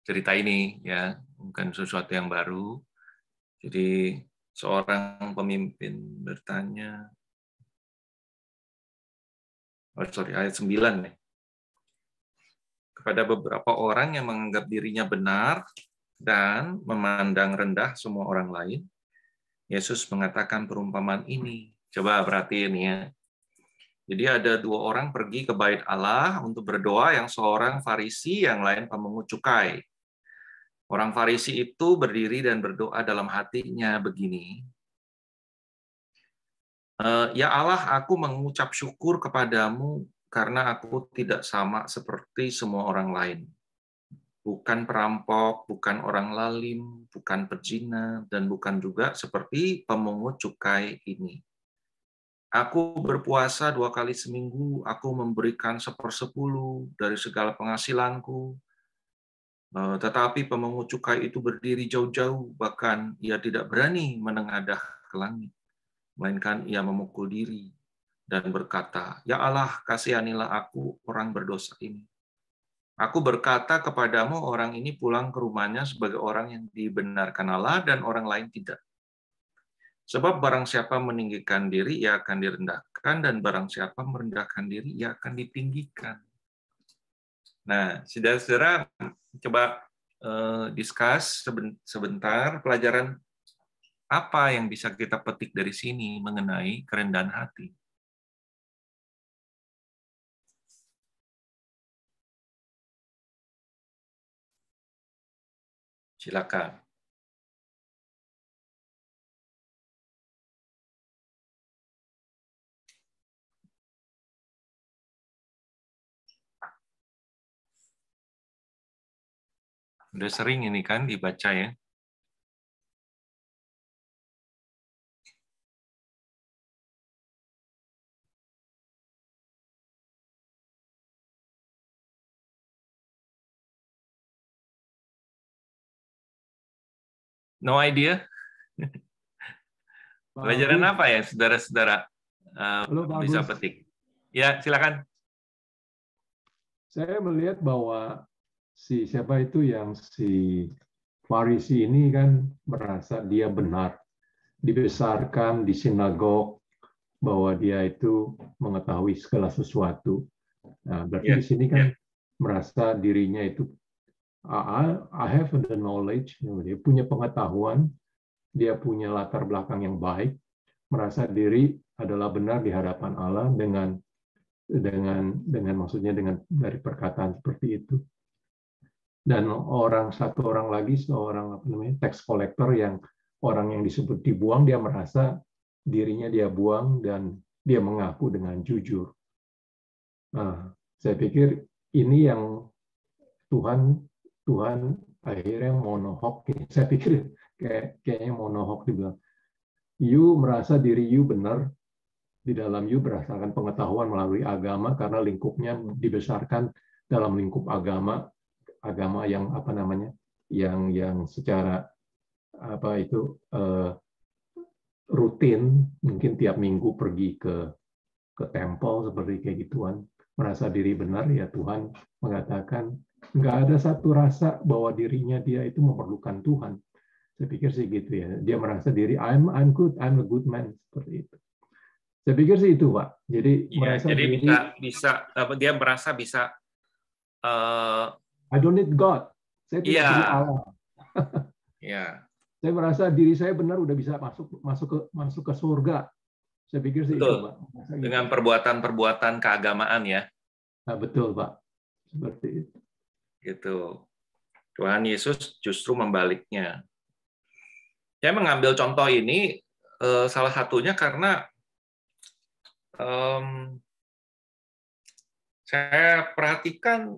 Cerita ini ya, bukan sesuatu yang baru. Jadi seorang pemimpin bertanya oh sorry ayat 9 nih kepada beberapa orang yang menganggap dirinya benar dan memandang rendah semua orang lain Yesus mengatakan perumpamaan ini coba perhatiin ya jadi ada dua orang pergi ke bait Allah untuk berdoa, yang seorang Farisi, yang lain pemungut cukai. Orang Farisi itu berdiri dan berdoa dalam hatinya begini, eh, Ya Allah, aku mengucap syukur kepadamu karena aku tidak sama seperti semua orang lain. Bukan perampok, bukan orang lalim, bukan pejina, dan bukan juga seperti pemungut cukai ini. Aku berpuasa dua kali seminggu, aku memberikan sepersepuluh dari segala penghasilanku, Eh, tetapi pemungut cukai itu berdiri jauh-jauh, bahkan ia tidak berani menengadah ke langit. Melainkan ia memukul diri dan berkata, Ya Allah, kasihanilah aku, orang berdosa ini. Aku berkata kepadamu, orang ini pulang ke rumahnya sebagai orang yang dibenarkan Allah dan orang lain tidak. Sebab barang siapa meninggikan diri, ia akan direndahkan, dan barang siapa merendahkan diri, ia akan ditinggikan. Nah, saudara-saudara coba eh, discuss sebentar pelajaran apa yang bisa kita petik dari sini mengenai kerendahan hati. Silakan. Udah sering ini kan dibaca ya. No idea. Pelajaran apa ya, saudara-saudara? Uh, bisa petik. Ya, silakan. Saya melihat bahwa si siapa itu yang si Farisi ini kan merasa dia benar, dibesarkan di sinagog bahwa dia itu mengetahui segala sesuatu. Nah, berarti yeah. di sini kan yeah. merasa dirinya itu I, have the knowledge, dia punya pengetahuan, dia punya latar belakang yang baik, merasa diri adalah benar di hadapan Allah dengan dengan dengan maksudnya dengan dari perkataan seperti itu dan orang satu orang lagi seorang apa namanya tax collector yang orang yang disebut dibuang dia merasa dirinya dia buang dan dia mengaku dengan jujur. Nah, saya pikir ini yang Tuhan Tuhan akhirnya monohok. Saya pikir kayak kayaknya monohok dibilang you merasa diri you benar di dalam you berdasarkan pengetahuan melalui agama karena lingkupnya dibesarkan dalam lingkup agama agama yang apa namanya yang yang secara apa itu uh, rutin mungkin tiap minggu pergi ke ke tempel seperti kayak gituan merasa diri benar ya Tuhan mengatakan nggak ada satu rasa bahwa dirinya dia itu memerlukan Tuhan saya pikir sih gitu ya dia merasa diri I'm I'm good I'm a good man seperti itu saya pikir sih itu pak jadi ya, merasa jadi diri, bisa bisa dia merasa bisa uh, I don't need God. Saya tidak yeah. perlu Allah. yeah. Saya merasa diri saya benar udah bisa masuk masuk ke masuk ke surga. Saya pikir sih itu, Pak. Saya Dengan perbuatan-perbuatan keagamaan ya. Nah, betul, Pak. Seperti itu. Itu. Tuhan Yesus justru membaliknya. Saya mengambil contoh ini eh, salah satunya karena um, saya perhatikan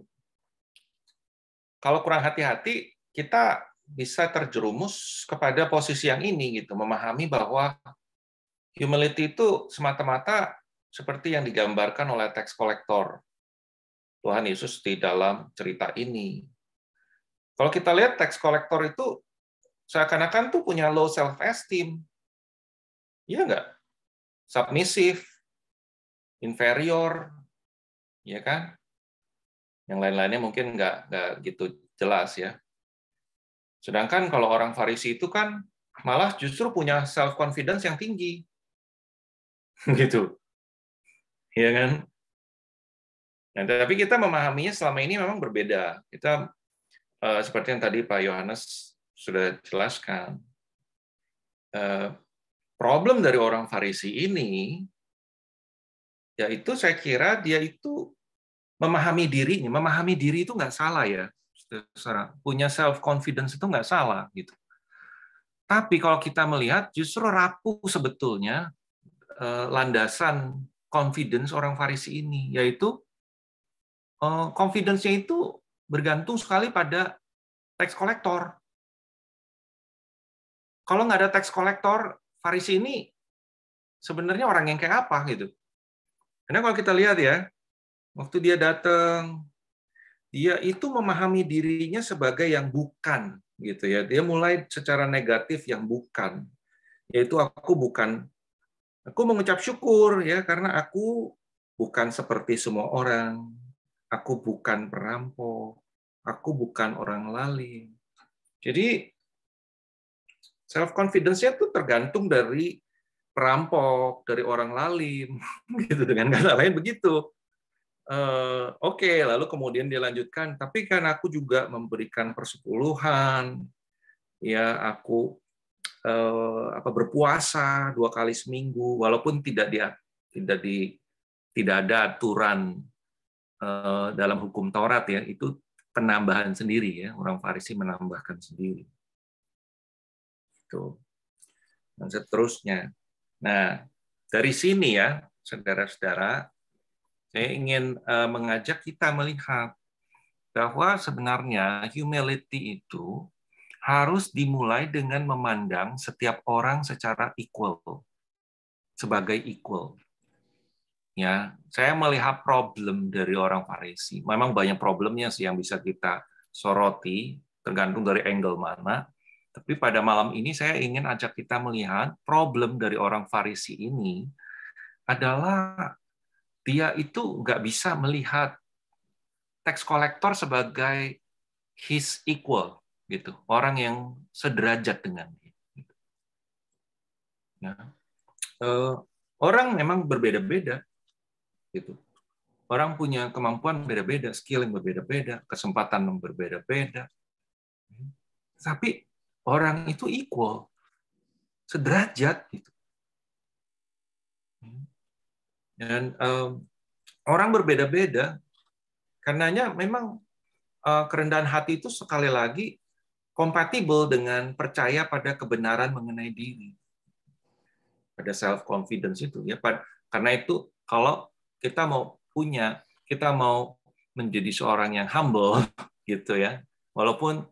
kalau kurang hati-hati kita bisa terjerumus kepada posisi yang ini gitu, memahami bahwa humility itu semata-mata seperti yang digambarkan oleh teks kolektor. Tuhan Yesus di dalam cerita ini. Kalau kita lihat teks kolektor itu seakan-akan tuh punya low self esteem. ya enggak? Submissive, inferior, ya kan? Yang lain-lainnya mungkin nggak nggak gitu jelas ya. Sedangkan kalau orang Farisi itu kan malah justru punya self confidence yang tinggi. Gitu. ya kan? Nah, tapi kita memahaminya selama ini memang berbeda. Kita eh, seperti yang tadi Pak Yohanes sudah jelaskan. Eh, problem dari orang Farisi ini yaitu saya kira dia itu memahami dirinya, memahami diri itu nggak salah ya, saudara. Punya self confidence itu nggak salah gitu. Tapi kalau kita melihat justru rapuh sebetulnya eh, landasan confidence orang Farisi ini, yaitu confidencenya eh, confidence-nya itu bergantung sekali pada tax collector. Kalau nggak ada tax collector, Farisi ini sebenarnya orang yang kayak apa gitu. Karena kalau kita lihat ya, Waktu dia datang, dia itu memahami dirinya sebagai yang bukan gitu ya. Dia mulai secara negatif yang bukan. Yaitu aku bukan aku mengucap syukur ya karena aku bukan seperti semua orang. Aku bukan perampok, aku bukan orang lali. Jadi self confidence-nya itu tergantung dari perampok, dari orang lalim, gitu dengan kata lain begitu. Eh, oke, okay, lalu kemudian dilanjutkan. Tapi kan aku juga memberikan persepuluhan, ya aku uh, apa berpuasa dua kali seminggu, walaupun tidak dia tidak di tidak ada aturan uh, dalam hukum Taurat ya itu penambahan sendiri ya orang Farisi menambahkan sendiri. Itu. Dan seterusnya. Nah dari sini ya saudara-saudara saya ingin eh, mengajak kita melihat bahwa sebenarnya humility itu harus dimulai dengan memandang setiap orang secara equal sebagai equal. Ya, saya melihat problem dari orang Farisi. Memang banyak problemnya sih yang bisa kita soroti, tergantung dari angle mana. Tapi pada malam ini saya ingin ajak kita melihat problem dari orang Farisi ini adalah dia itu nggak bisa melihat tax collector sebagai his equal gitu orang yang sederajat dengan nah, orang memang berbeda-beda gitu orang punya kemampuan beda-beda skill yang berbeda-beda kesempatan yang berbeda-beda tapi orang itu equal sederajat gitu dan um, orang berbeda-beda, karenanya memang uh, kerendahan hati itu sekali lagi kompatibel dengan percaya pada kebenaran mengenai diri, pada self confidence itu ya. Karena itu kalau kita mau punya, kita mau menjadi seorang yang humble gitu ya, walaupun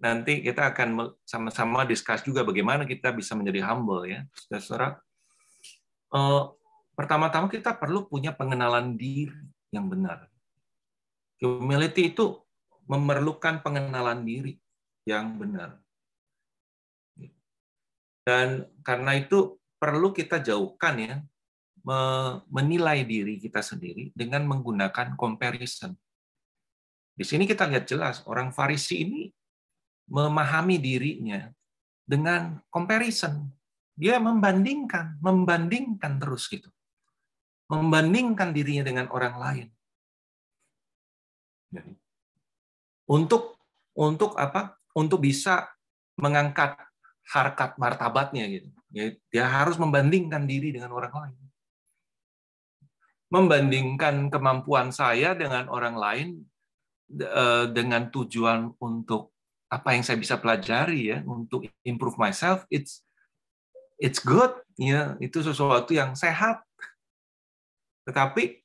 nanti kita akan sama-sama discuss juga bagaimana kita bisa menjadi humble ya, saudara pertama-tama kita perlu punya pengenalan diri yang benar. Humility itu memerlukan pengenalan diri yang benar. Dan karena itu perlu kita jauhkan ya menilai diri kita sendiri dengan menggunakan comparison. Di sini kita lihat jelas orang Farisi ini memahami dirinya dengan comparison. Dia membandingkan, membandingkan terus gitu membandingkan dirinya dengan orang lain. Untuk untuk apa? Untuk bisa mengangkat harkat martabatnya gitu. Ya, dia harus membandingkan diri dengan orang lain. Membandingkan kemampuan saya dengan orang lain e, dengan tujuan untuk apa yang saya bisa pelajari ya untuk improve myself it's it's good ya itu sesuatu yang sehat tetapi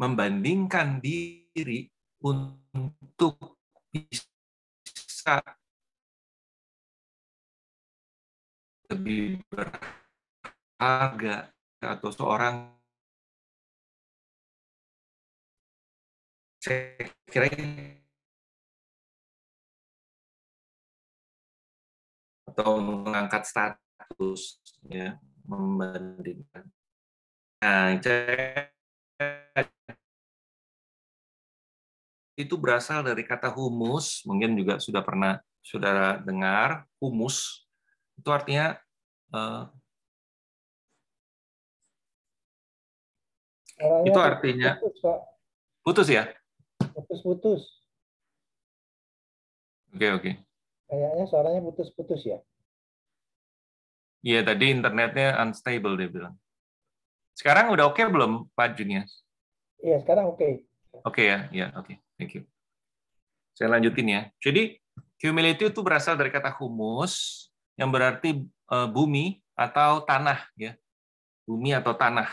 membandingkan diri untuk bisa lebih berharga atau seorang saya kira atau mengangkat status ya membandingkan Eh, itu berasal dari kata humus, mungkin juga sudah pernah saudara dengar, humus itu artinya uh, itu artinya putus, putus ya? Putus-putus. Oke, oke. Kayaknya suaranya putus-putus ya? Iya, tadi internetnya unstable dia bilang. Sekarang udah oke okay belum Pak Junius? Iya, sekarang oke. Okay. Oke okay, ya, ya oke. Okay. Thank you. Saya lanjutin ya. Jadi humility itu berasal dari kata humus yang berarti uh, bumi atau tanah ya. Bumi atau tanah.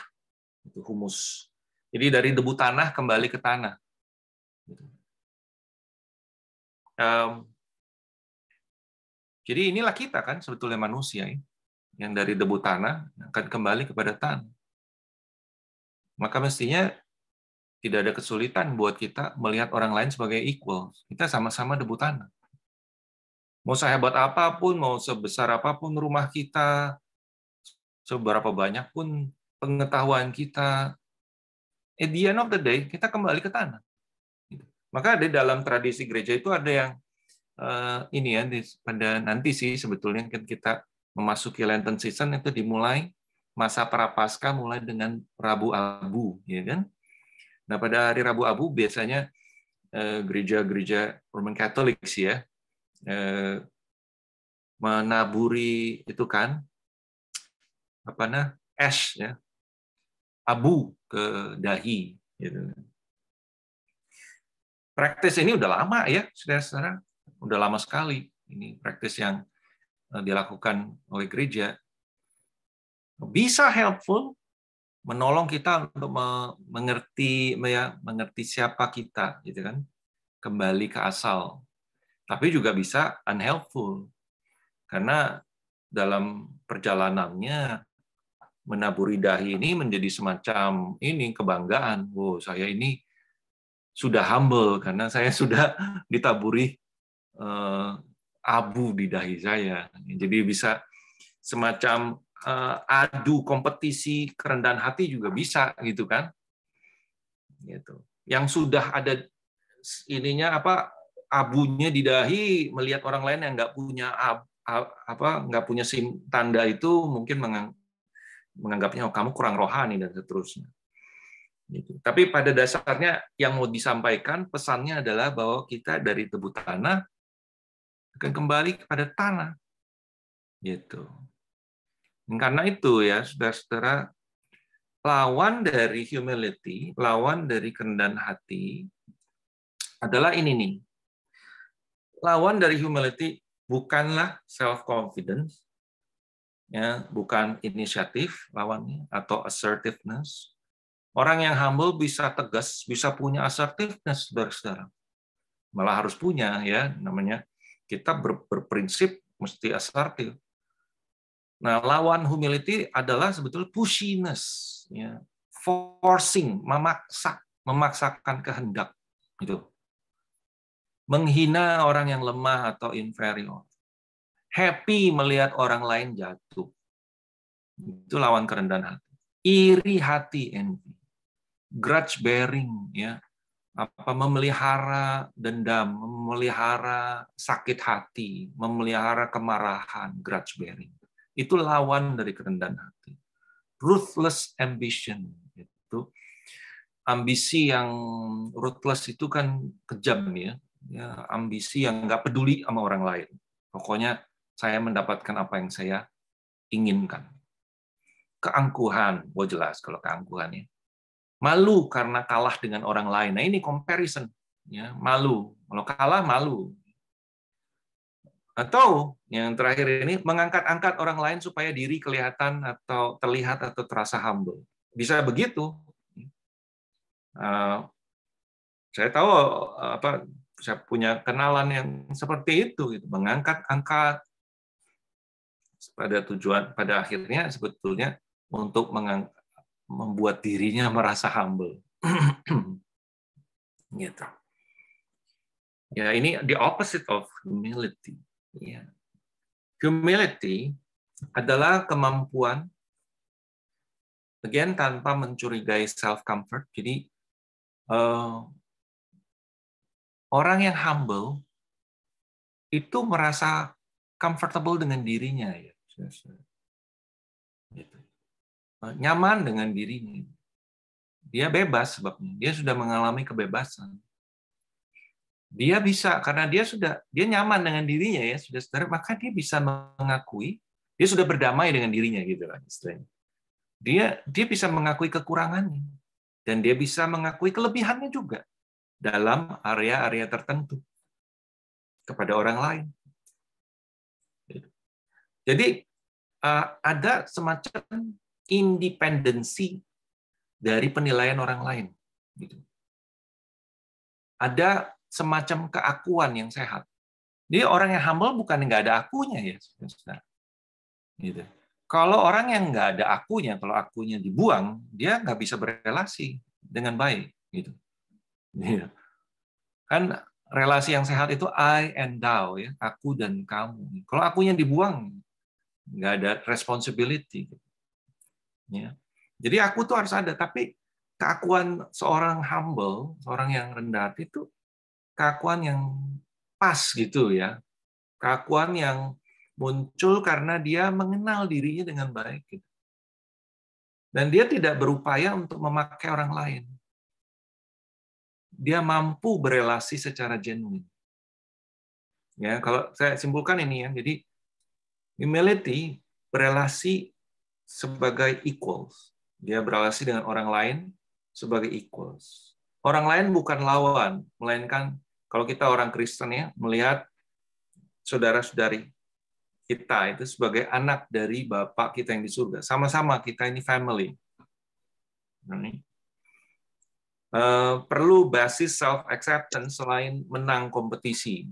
Itu humus. Jadi dari debu tanah kembali ke tanah. Um, jadi inilah kita kan sebetulnya manusia ya, yang dari debu tanah akan kembali kepada tanah maka mestinya tidak ada kesulitan buat kita melihat orang lain sebagai equal. Kita sama-sama debu tanah. Mau sehebat apapun, mau sebesar apapun rumah kita, seberapa banyak pun pengetahuan kita, at the end of the day, kita kembali ke tanah. Maka ada dalam tradisi gereja itu ada yang eh, ini ya, pada nanti sih sebetulnya kan kita memasuki Lenten season itu dimulai masa prapaskah mulai dengan Rabu Abu, ya kan? Nah, pada hari Rabu Abu biasanya eh, gereja-gereja Roman Katolik sih ya eh, menaburi itu kan apa nah es ya abu ke dahi gitu. Praktis ini udah lama ya, sudah sekarang udah lama sekali ini praktis yang eh, dilakukan oleh gereja bisa helpful menolong kita untuk mengerti ya, mengerti siapa kita gitu kan kembali ke asal tapi juga bisa unhelpful karena dalam perjalanannya menaburi dahi ini menjadi semacam ini kebanggaan wow saya ini sudah humble karena saya sudah ditaburi eh, abu di dahi saya jadi bisa semacam Eh, adu kompetisi kerendahan hati juga bisa gitu kan gitu yang sudah ada ininya apa abunya di dahi melihat orang lain yang nggak punya ab, apa nggak punya sim tanda itu mungkin mengang, menganggapnya oh kamu kurang rohani dan seterusnya gitu. Tapi pada dasarnya yang mau disampaikan pesannya adalah bahwa kita dari tebu tanah akan kembali kepada tanah. Gitu. Karena itu ya, saudara-saudara, lawan dari humility, lawan dari kerendahan hati adalah ini nih. Lawan dari humility bukanlah self confidence, ya, bukan inisiatif lawannya atau assertiveness. Orang yang humble bisa tegas, bisa punya assertiveness, saudara-saudara. Malah harus punya ya namanya. Kita ber, berprinsip mesti asertif. Nah, lawan humility adalah sebetulnya pushiness, ya, forcing, memaksa, memaksakan kehendak, gitu. Menghina orang yang lemah atau inferior. Happy melihat orang lain jatuh. Itu lawan kerendahan hati. Iri hati envy. Grudge bearing, ya. Apa memelihara dendam, memelihara sakit hati, memelihara kemarahan, grudge bearing itu lawan dari kerendahan hati. Ruthless ambition itu ambisi yang ruthless itu kan kejam ya, ya ambisi yang nggak peduli sama orang lain. Pokoknya saya mendapatkan apa yang saya inginkan. Keangkuhan, gue oh jelas kalau keangkuhan ya. Malu karena kalah dengan orang lain. Nah ini comparison, ya malu. Kalau kalah malu, atau yang terakhir ini mengangkat-angkat orang lain supaya diri kelihatan atau terlihat atau terasa humble. Bisa begitu. Eh, saya tahu eh, apa saya punya kenalan yang seperti itu gitu, mengangkat-angkat pada tujuan pada akhirnya sebetulnya untuk membuat dirinya merasa humble. gitu. Ya, ini the opposite of humility. Ya. Humility adalah kemampuan again tanpa mencurigai self comfort. Jadi uh, orang yang humble itu merasa comfortable dengan dirinya ya. Gitu. Eh, nyaman dengan dirinya. Dia bebas sebabnya. Dia sudah mengalami kebebasan dia bisa karena dia sudah dia nyaman dengan dirinya ya sudah setara maka dia bisa mengakui dia sudah berdamai dengan dirinya gitu lah kan, istilahnya dia dia bisa mengakui kekurangannya dan dia bisa mengakui kelebihannya juga dalam area-area tertentu kepada orang lain jadi eh, ada semacam independensi dari penilaian orang lain gitu ada semacam keakuan yang sehat. Jadi orang yang humble bukan nggak ada akunya ya, saudara. Gitu. Kalau orang yang nggak ada akunya, kalau akunya dibuang, dia nggak bisa berrelasi dengan baik. Gitu. Iya. Kan relasi yang sehat itu I and thou ya, aku dan kamu. Kalau akunya dibuang, nggak ada responsibility. Gitu. Ya. Jadi aku tuh harus ada, tapi keakuan seorang humble, seorang yang rendah hati itu kakuan yang pas gitu ya. Kakuan yang muncul karena dia mengenal dirinya dengan baik. Gitu. Dan dia tidak berupaya untuk memakai orang lain. Dia mampu berelasi secara genuine. Ya, kalau saya simpulkan ini ya, jadi humility berelasi sebagai equals. Dia berelasi dengan orang lain sebagai equals. Orang lain bukan lawan, melainkan kalau kita orang Kristen ya melihat saudara-saudari kita itu sebagai anak dari Bapak kita yang di surga. Sama-sama kita ini family. Eh, perlu basis self acceptance selain menang kompetisi.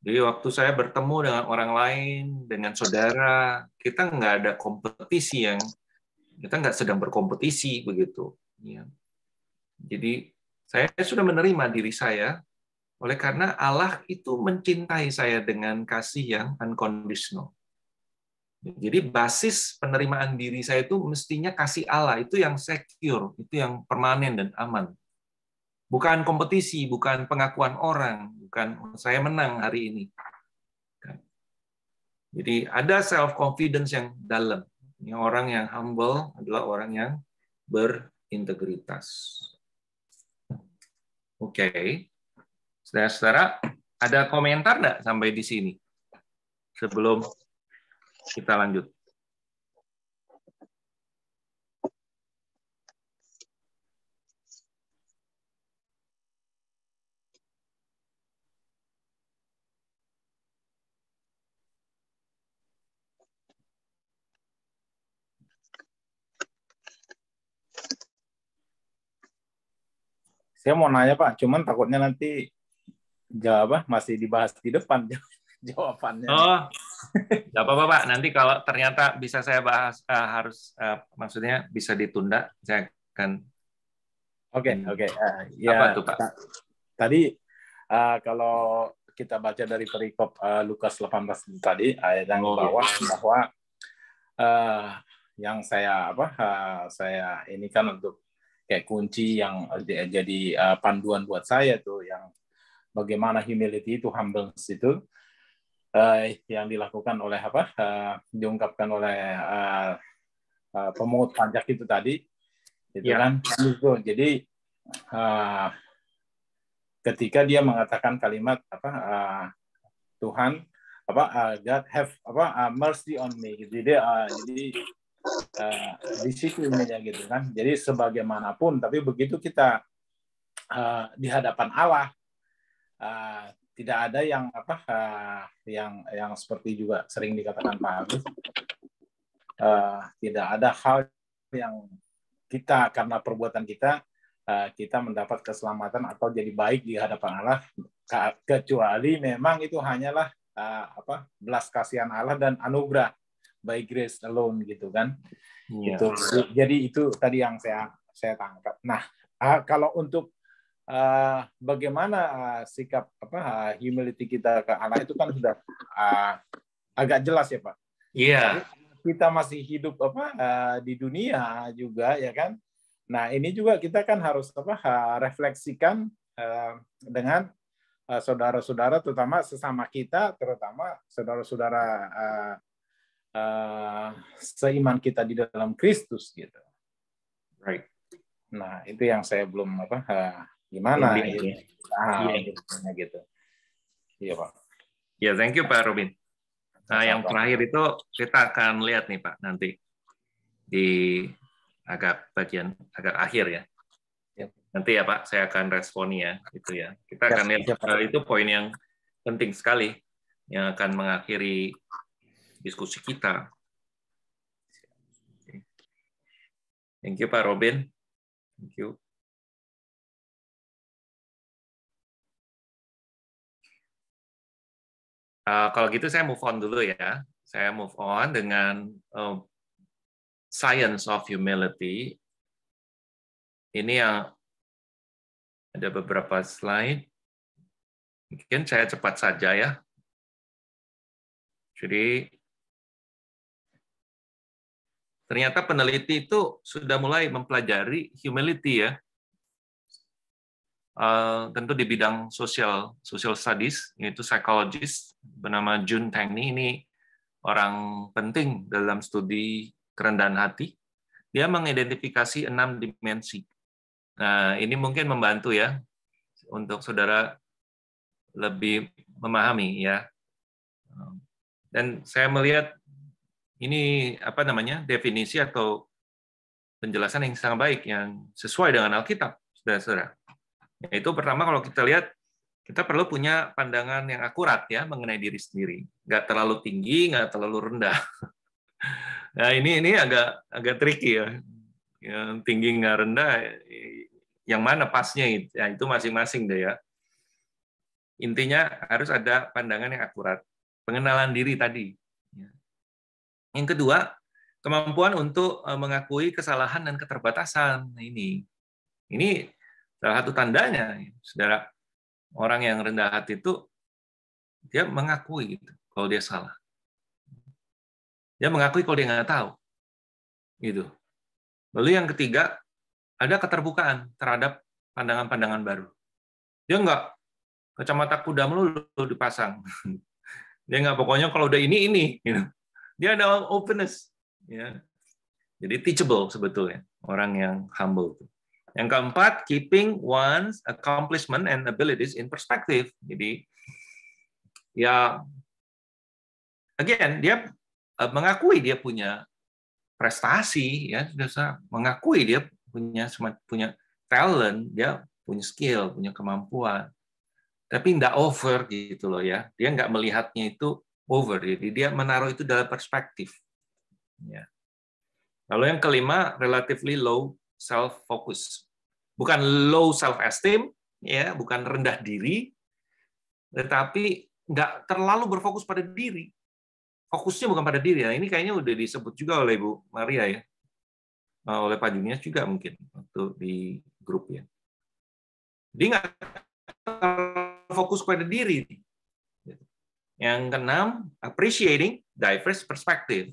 Jadi waktu saya bertemu dengan orang lain, dengan saudara, kita nggak ada kompetisi yang kita nggak sedang berkompetisi begitu. Iya. Jadi saya sudah menerima diri saya oleh karena Allah itu mencintai saya dengan kasih yang unconditional. Jadi basis penerimaan diri saya itu mestinya kasih Allah, itu yang secure, itu yang permanen dan aman. Bukan kompetisi, bukan pengakuan orang, bukan saya menang hari ini. Kan? Jadi ada self confidence yang dalam. Ini orang yang humble adalah orang yang berintegritas. Oke. Okay. Saudara-saudara, ada komentar nggak sampai di sini? Sebelum kita lanjut. Saya mau nanya Pak, cuman takutnya nanti jawab masih dibahas di depan jawabannya. Oh, nggak apa-apa Pak. Nanti kalau ternyata bisa saya bahas uh, harus uh, maksudnya bisa ditunda, saya akan. Oke, okay, hmm. oke. Okay. Uh, eh, ya, tuh Pak? Tadi uh, kalau kita baca dari perikop uh, Lukas 18 tadi ayat yang oh, iya. bawah iya. bahwa uh, yang saya apa uh, saya ini kan untuk kayak kunci yang eh, jadi uh, panduan buat saya tuh yang bagaimana humility itu humbleness itu uh, yang dilakukan oleh apa uh, diungkapkan oleh uh, uh, pemungut pajak itu tadi gitu ya. kan itu jadi uh, ketika dia mengatakan kalimat apa uh, Tuhan apa uh, God have apa uh, mercy on me gitu. jadi uh, jadi di situ eh, disiplinnya gitu kan. Jadi sebagaimanapun, tapi begitu kita uh, di hadapan Allah, uh, tidak ada yang apa uh, yang yang seperti juga sering dikatakan Pak Agus, uh, tidak ada hal yang kita karena perbuatan kita uh, kita mendapat keselamatan atau jadi baik di hadapan Allah kecuali memang itu hanyalah uh, apa belas kasihan Allah dan anugerah by grace alone gitu kan. Yeah. Itu. Jadi itu tadi yang saya saya tangkap. Nah, kalau untuk uh, bagaimana uh, sikap apa uh, humility kita ke anak itu kan sudah uh, agak jelas ya, Pak. Iya. Yeah. Kita masih hidup apa uh, di dunia juga ya kan. Nah, ini juga kita kan harus apa uh, refleksikan uh, dengan saudara-saudara terutama sesama kita terutama saudara-saudara uh, seiman kita di dalam Kristus gitu. Right. Nah itu yang saya belum apa uh, gimana Robin, gitu. ah, ya, gitu, Iya pak. Ya thank you pak Robin. Nah, yang terakhir itu kita akan lihat nih Pak nanti di agak bagian agak akhir ya. Iya. Nanti ya Pak, saya akan responi ya itu ya. Kita iya, akan lihat eh, itu poin yang penting sekali yang akan mengakhiri diskusi kita. Thank you Pak Robin. Thank you. Uh, kalau gitu saya move on dulu ya. Saya move on dengan uh, Science of Humility. Ini yang ada beberapa slide. Mungkin saya cepat saja ya. Jadi ternyata peneliti itu sudah mulai mempelajari humility ya. Uh, tentu di bidang sosial social studies yaitu psikologis bernama Jun Tangni ini orang penting dalam studi kerendahan hati. Dia mengidentifikasi enam dimensi. Nah, ini mungkin membantu ya untuk saudara lebih memahami ya. Dan saya melihat ini apa namanya definisi atau penjelasan yang sangat baik yang sesuai dengan Alkitab, saudara-saudara. Itu pertama kalau kita lihat kita perlu punya pandangan yang akurat ya mengenai diri sendiri, nggak terlalu tinggi, nggak terlalu rendah. Nah ini ini agak agak tricky ya, yang tinggi nggak rendah, yang mana pasnya itu, ya, itu masing-masing deh ya. Intinya harus ada pandangan yang akurat, pengenalan diri tadi, yang kedua, kemampuan untuk eh, mengakui kesalahan dan keterbatasan nah, ini. Ini salah satu tandanya, saudara. Orang yang rendah hati itu dia mengakui gitu, kalau dia salah. Dia mengakui kalau dia nggak tahu. Gitu. Lalu yang ketiga, ada keterbukaan terhadap pandangan-pandangan baru. Dia nggak kacamata kuda melulu dipasang. Dia nggak pokoknya kalau udah ini ini. Gitu. Dia ada openness, ya. Jadi teachable sebetulnya orang yang humble. itu. Yang keempat, keeping one's accomplishment and abilities in perspective. Jadi ya again dia eh, mengakui dia punya prestasi ya sudah mengakui dia punya punya talent, dia punya skill, punya kemampuan. Tapi tidak over gitu loh ya. Dia nggak melihatnya itu over. Jadi dia menaruh itu dalam perspektif. Ya. Lalu yang kelima, relatively low self focus. Bukan low self esteem, ya, bukan rendah diri, tetapi nggak terlalu berfokus pada diri. Fokusnya bukan pada diri. Nah, ini kayaknya udah disebut juga oleh Bu Maria ya, eh, oleh Pak Junias juga mungkin untuk di grup ya. Dia nggak fokus pada diri, yang keenam, appreciating diverse perspective.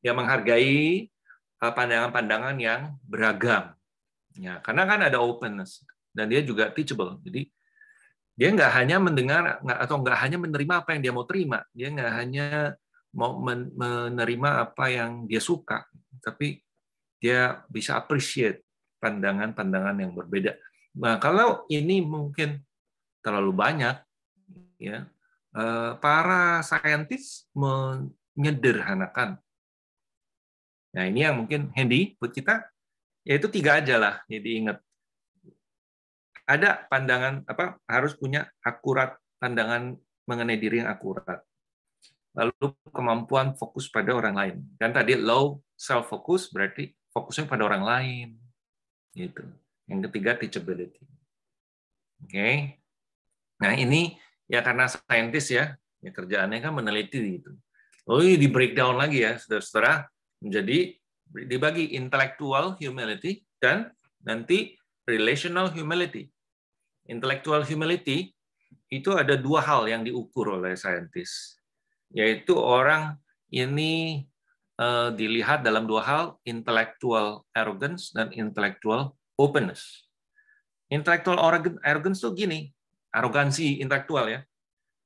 Yang menghargai eh, pandangan-pandangan yang beragam. Ya, karena kan ada openness dan dia juga teachable. Jadi dia nggak hanya mendengar atau nggak hanya menerima apa yang dia mau terima, dia nggak hanya mau menerima apa yang dia suka, tapi dia bisa appreciate pandangan-pandangan yang berbeda. Nah, kalau ini mungkin terlalu banyak, ya Eh, para saintis menyederhanakan. Nah ini yang mungkin handy buat kita, yaitu tiga aja lah, jadi ingat. Ada pandangan apa harus punya akurat pandangan mengenai diri yang akurat. Lalu kemampuan fokus pada orang lain. Dan tadi low self focus berarti fokusnya pada orang lain. Gitu. Yang ketiga teachability. Oke. Okay. Nah, ini ya karena saintis ya, ya kerjaannya kan meneliti gitu. Lalu di breakdown lagi ya, saudara-saudara, menjadi dibagi intellectual humility dan nanti relational humility. Intellectual humility itu ada dua hal yang diukur oleh saintis, yaitu orang ini uh, dilihat dalam dua hal, intellectual arrogance dan intellectual openness. Intellectual arrogance itu gini, arogansi intelektual ya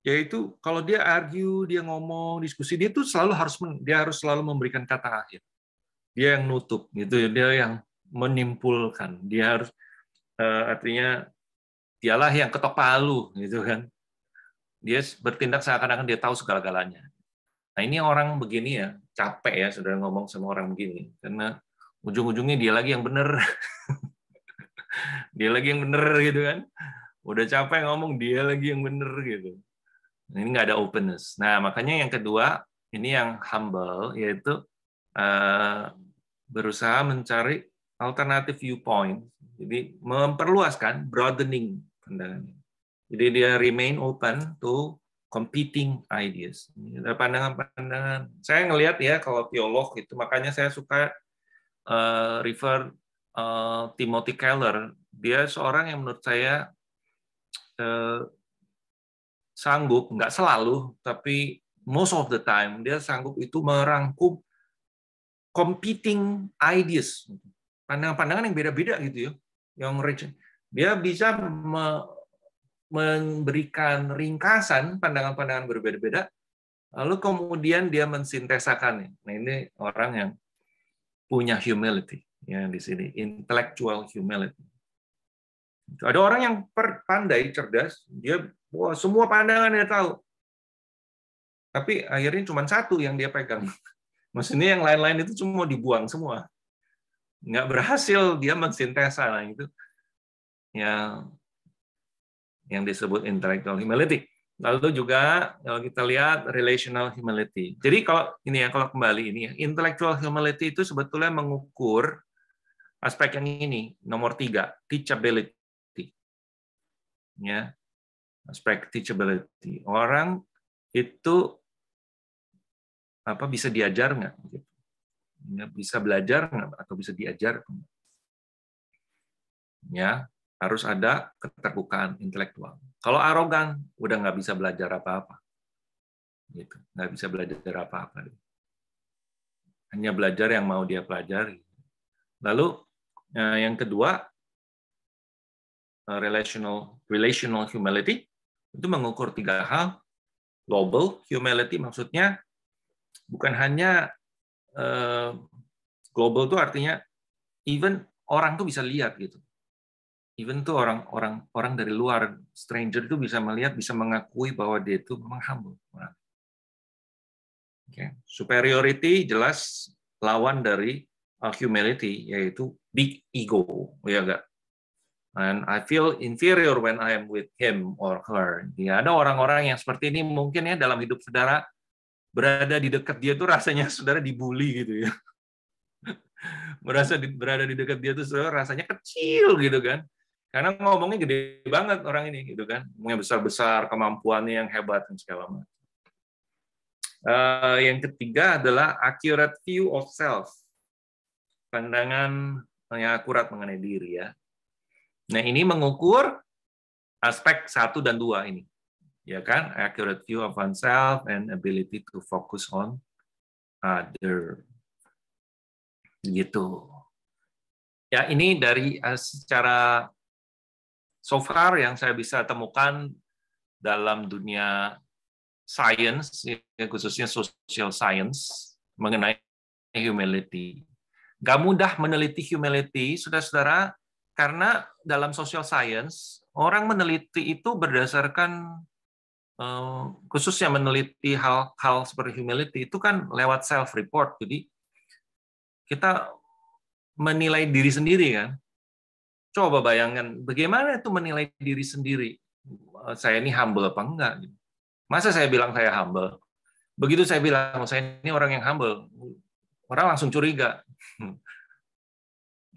yaitu kalau dia argue, dia ngomong, diskusi, dia itu selalu harus dia harus selalu memberikan kata akhir. Dia yang nutup gitu, ya, dia yang menimpulkan, dia harus eh, artinya dialah yang ketok palu gitu kan. Dia bertindak seakan-akan dia tahu segala-galanya. Nah ini orang begini ya, capek ya saudara ngomong sama orang begini, karena ujung-ujungnya dia lagi yang benar, dia lagi yang benar gitu kan udah capek ngomong dia lagi yang bener gitu nah, ini nggak ada openness nah makanya yang kedua ini yang humble yaitu uh, berusaha mencari alternatif viewpoint jadi memperluaskan broadening pandangannya jadi dia remain open to competing ideas pandangan-pandangan saya ngelihat ya kalau teolog itu makanya saya suka uh, refer uh, Timothy Keller dia seorang yang menurut saya Eh, sanggup, nggak selalu, tapi most of the time dia sanggup itu merangkum competing ideas, pandangan-pandangan yang beda-beda gitu ya, yang rich. Dia bisa me memberikan ringkasan pandangan-pandangan berbeda-beda, lalu kemudian dia mensintesakannya. Nah ini orang yang punya humility ya di sini, intellectual humility. Gitu. Ada orang yang pandai, cerdas, dia wah, semua pandangan dia tahu. Tapi akhirnya cuma satu yang dia pegang. Maksudnya yang lain-lain itu cuma dibuang semua. Nggak berhasil dia mensintesa. Nah, itu yang yang disebut intellectual humility. Lalu juga kalau kita lihat relational humility. Jadi kalau ini ya kalau kembali ini ya, intellectual humility itu sebetulnya mengukur aspek yang ini nomor tiga teachability ya aspek teachability orang itu apa bisa diajar nggak bisa belajar nggak atau bisa diajar ya harus ada keterbukaan intelektual kalau arogan udah nggak bisa belajar apa-apa gitu nggak bisa belajar apa-apa hanya belajar yang mau dia pelajari lalu eh, yang kedua Eh, relational relational humility itu mengukur tiga hal global humility maksudnya bukan hanya eh, global itu artinya even orang tuh bisa lihat gitu even tuh orang-orang orang dari luar stranger itu bisa melihat bisa mengakui bahwa dia itu memang humble nah. okay. superiority jelas lawan dari eh, humility yaitu big ego ya enggak and I feel inferior when I am with him or her. Ya, ada orang-orang yang seperti ini mungkin ya dalam hidup saudara berada di dekat dia tuh rasanya saudara dibully gitu ya. Merasa di, berada di dekat dia tuh saudara rasanya kecil gitu kan. Karena ngomongnya gede banget orang ini gitu kan. Ngomongnya besar-besar, kemampuannya yang hebat dan segala macam. Uh, yang ketiga adalah accurate view of self. Pandangan yang akurat mengenai diri ya Nah, ini mengukur aspek satu dan dua ini. Ya kan? Accurate view of oneself and ability to focus on other. Gitu. Ya, ini dari eh, secara so far yang saya bisa temukan dalam dunia science, ya, khususnya social science, mengenai humility. Gak mudah meneliti humility, saudara-saudara, karena dalam social science, orang meneliti itu berdasarkan eh, khususnya meneliti hal-hal seperti humility itu kan lewat self report. Jadi kita menilai diri sendiri kan. Coba bayangkan bagaimana itu menilai diri sendiri. Eh, saya ini humble apa enggak? Masa saya bilang saya humble? Begitu saya bilang saya ini orang yang humble, orang langsung curiga. Hmm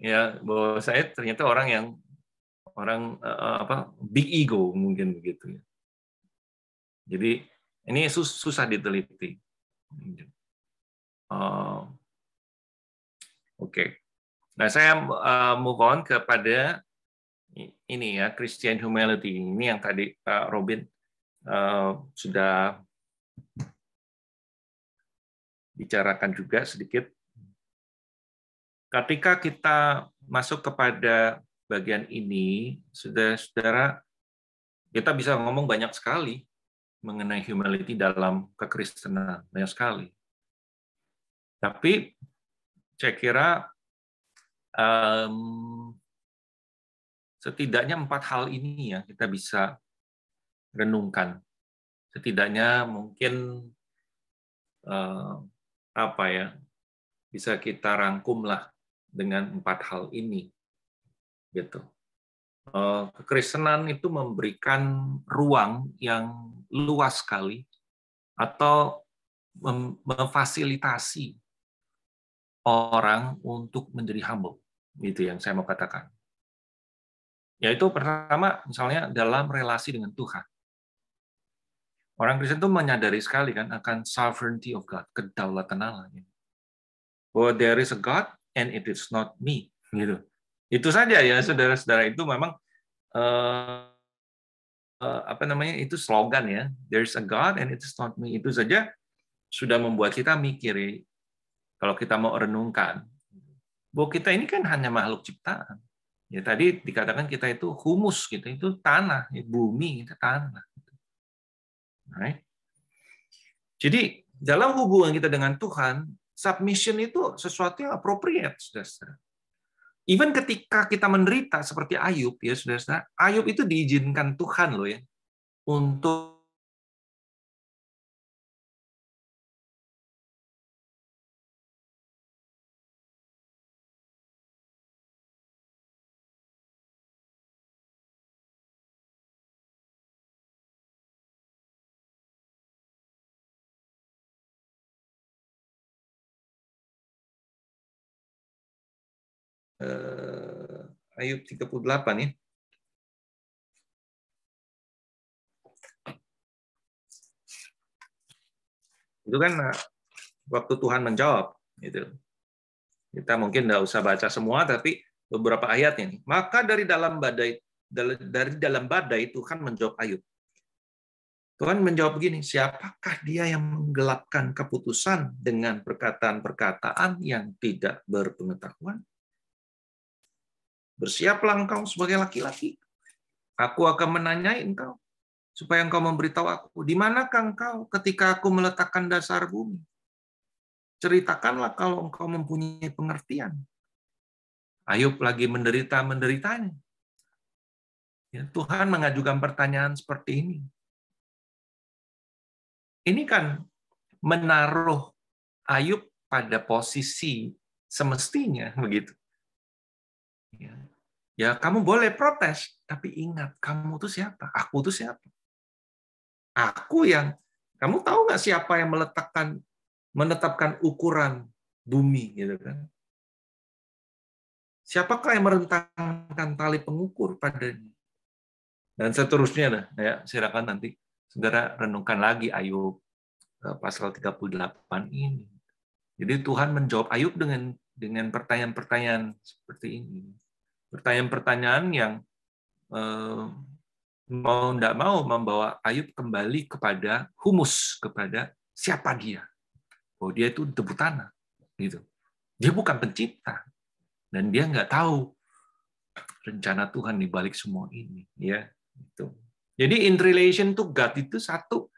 ya bahwa saya ternyata orang yang orang uh, apa big ego mungkin begitu ya. Jadi ini sus susah diteliti. Uh, Oke. Okay. Nah, saya uh, move on kepada ini ya Christian humility ini yang tadi Pak Robin uh, sudah bicarakan juga sedikit ketika kita masuk kepada bagian ini, saudara-saudara, kita bisa ngomong banyak sekali mengenai humility dalam kekristenan, banyak sekali. Tapi saya kira um, setidaknya empat hal ini ya kita bisa renungkan. Setidaknya mungkin uh, apa ya bisa kita rangkum lah dengan empat hal ini gitu eh, kekristenan itu memberikan ruang yang luas sekali atau memfasilitasi orang untuk menjadi humble itu yang saya mau katakan yaitu pertama misalnya dalam relasi dengan Tuhan orang Kristen itu menyadari sekali kan akan sovereignty of God kedaulatan Allah ya. bahwa there is a God and it is not me gitu itu saja ya saudara-saudara itu memang uh, uh, apa namanya itu slogan ya there is a God and it is not me itu saja sudah membuat kita mikir ya, kalau kita mau renungkan bahwa kita ini kan hanya makhluk ciptaan ya tadi dikatakan kita itu humus kita gitu, itu tanah ya, bumi kita tanah right? jadi dalam hubungan kita dengan Tuhan submission itu sesuatu yang appropriate, saudara-saudara. Even ketika kita menderita seperti Ayub, ya saudara-saudara, Ayub itu diizinkan Tuhan loh ya untuk Ayub 38 ya. Itu kan eh, waktu Tuhan menjawab gitu. Kita mungkin nggak usah baca semua tapi beberapa ayat ini. Maka dari dalam badai dari dalam badai Tuhan menjawab Ayub. Tuhan menjawab begini, siapakah dia yang menggelapkan keputusan dengan perkataan-perkataan yang tidak berpengetahuan? Bersiaplah engkau sebagai laki-laki. Aku akan menanyai engkau, supaya engkau memberitahu aku, di manakah engkau ketika aku meletakkan dasar bumi? Ceritakanlah kalau engkau mempunyai pengertian. Ayub lagi menderita-menderitanya. Ya, Tuhan mengajukan pertanyaan seperti ini. Ini kan menaruh Ayub pada posisi semestinya begitu. Ya. Ya, kamu boleh protes, tapi ingat, kamu itu siapa? Aku itu siapa? Aku yang kamu tahu nggak siapa yang meletakkan menetapkan ukuran bumi gitu kan? Siapakah yang merentangkan tali pengukur padanya? Dan seterusnya dah, ya, silakan nanti saudara renungkan lagi Ayub eh, pasal 38 ini. Jadi Tuhan menjawab Ayub dengan dengan pertanyaan-pertanyaan seperti ini pertanyaan-pertanyaan yang eh, mau tidak mau membawa Ayub kembali kepada humus, kepada siapa dia. Bahwa oh, dia itu debu tanah. Gitu. Dia bukan pencipta. Dan dia nggak tahu rencana Tuhan di balik semua ini. ya itu. Jadi in relation to God itu satu,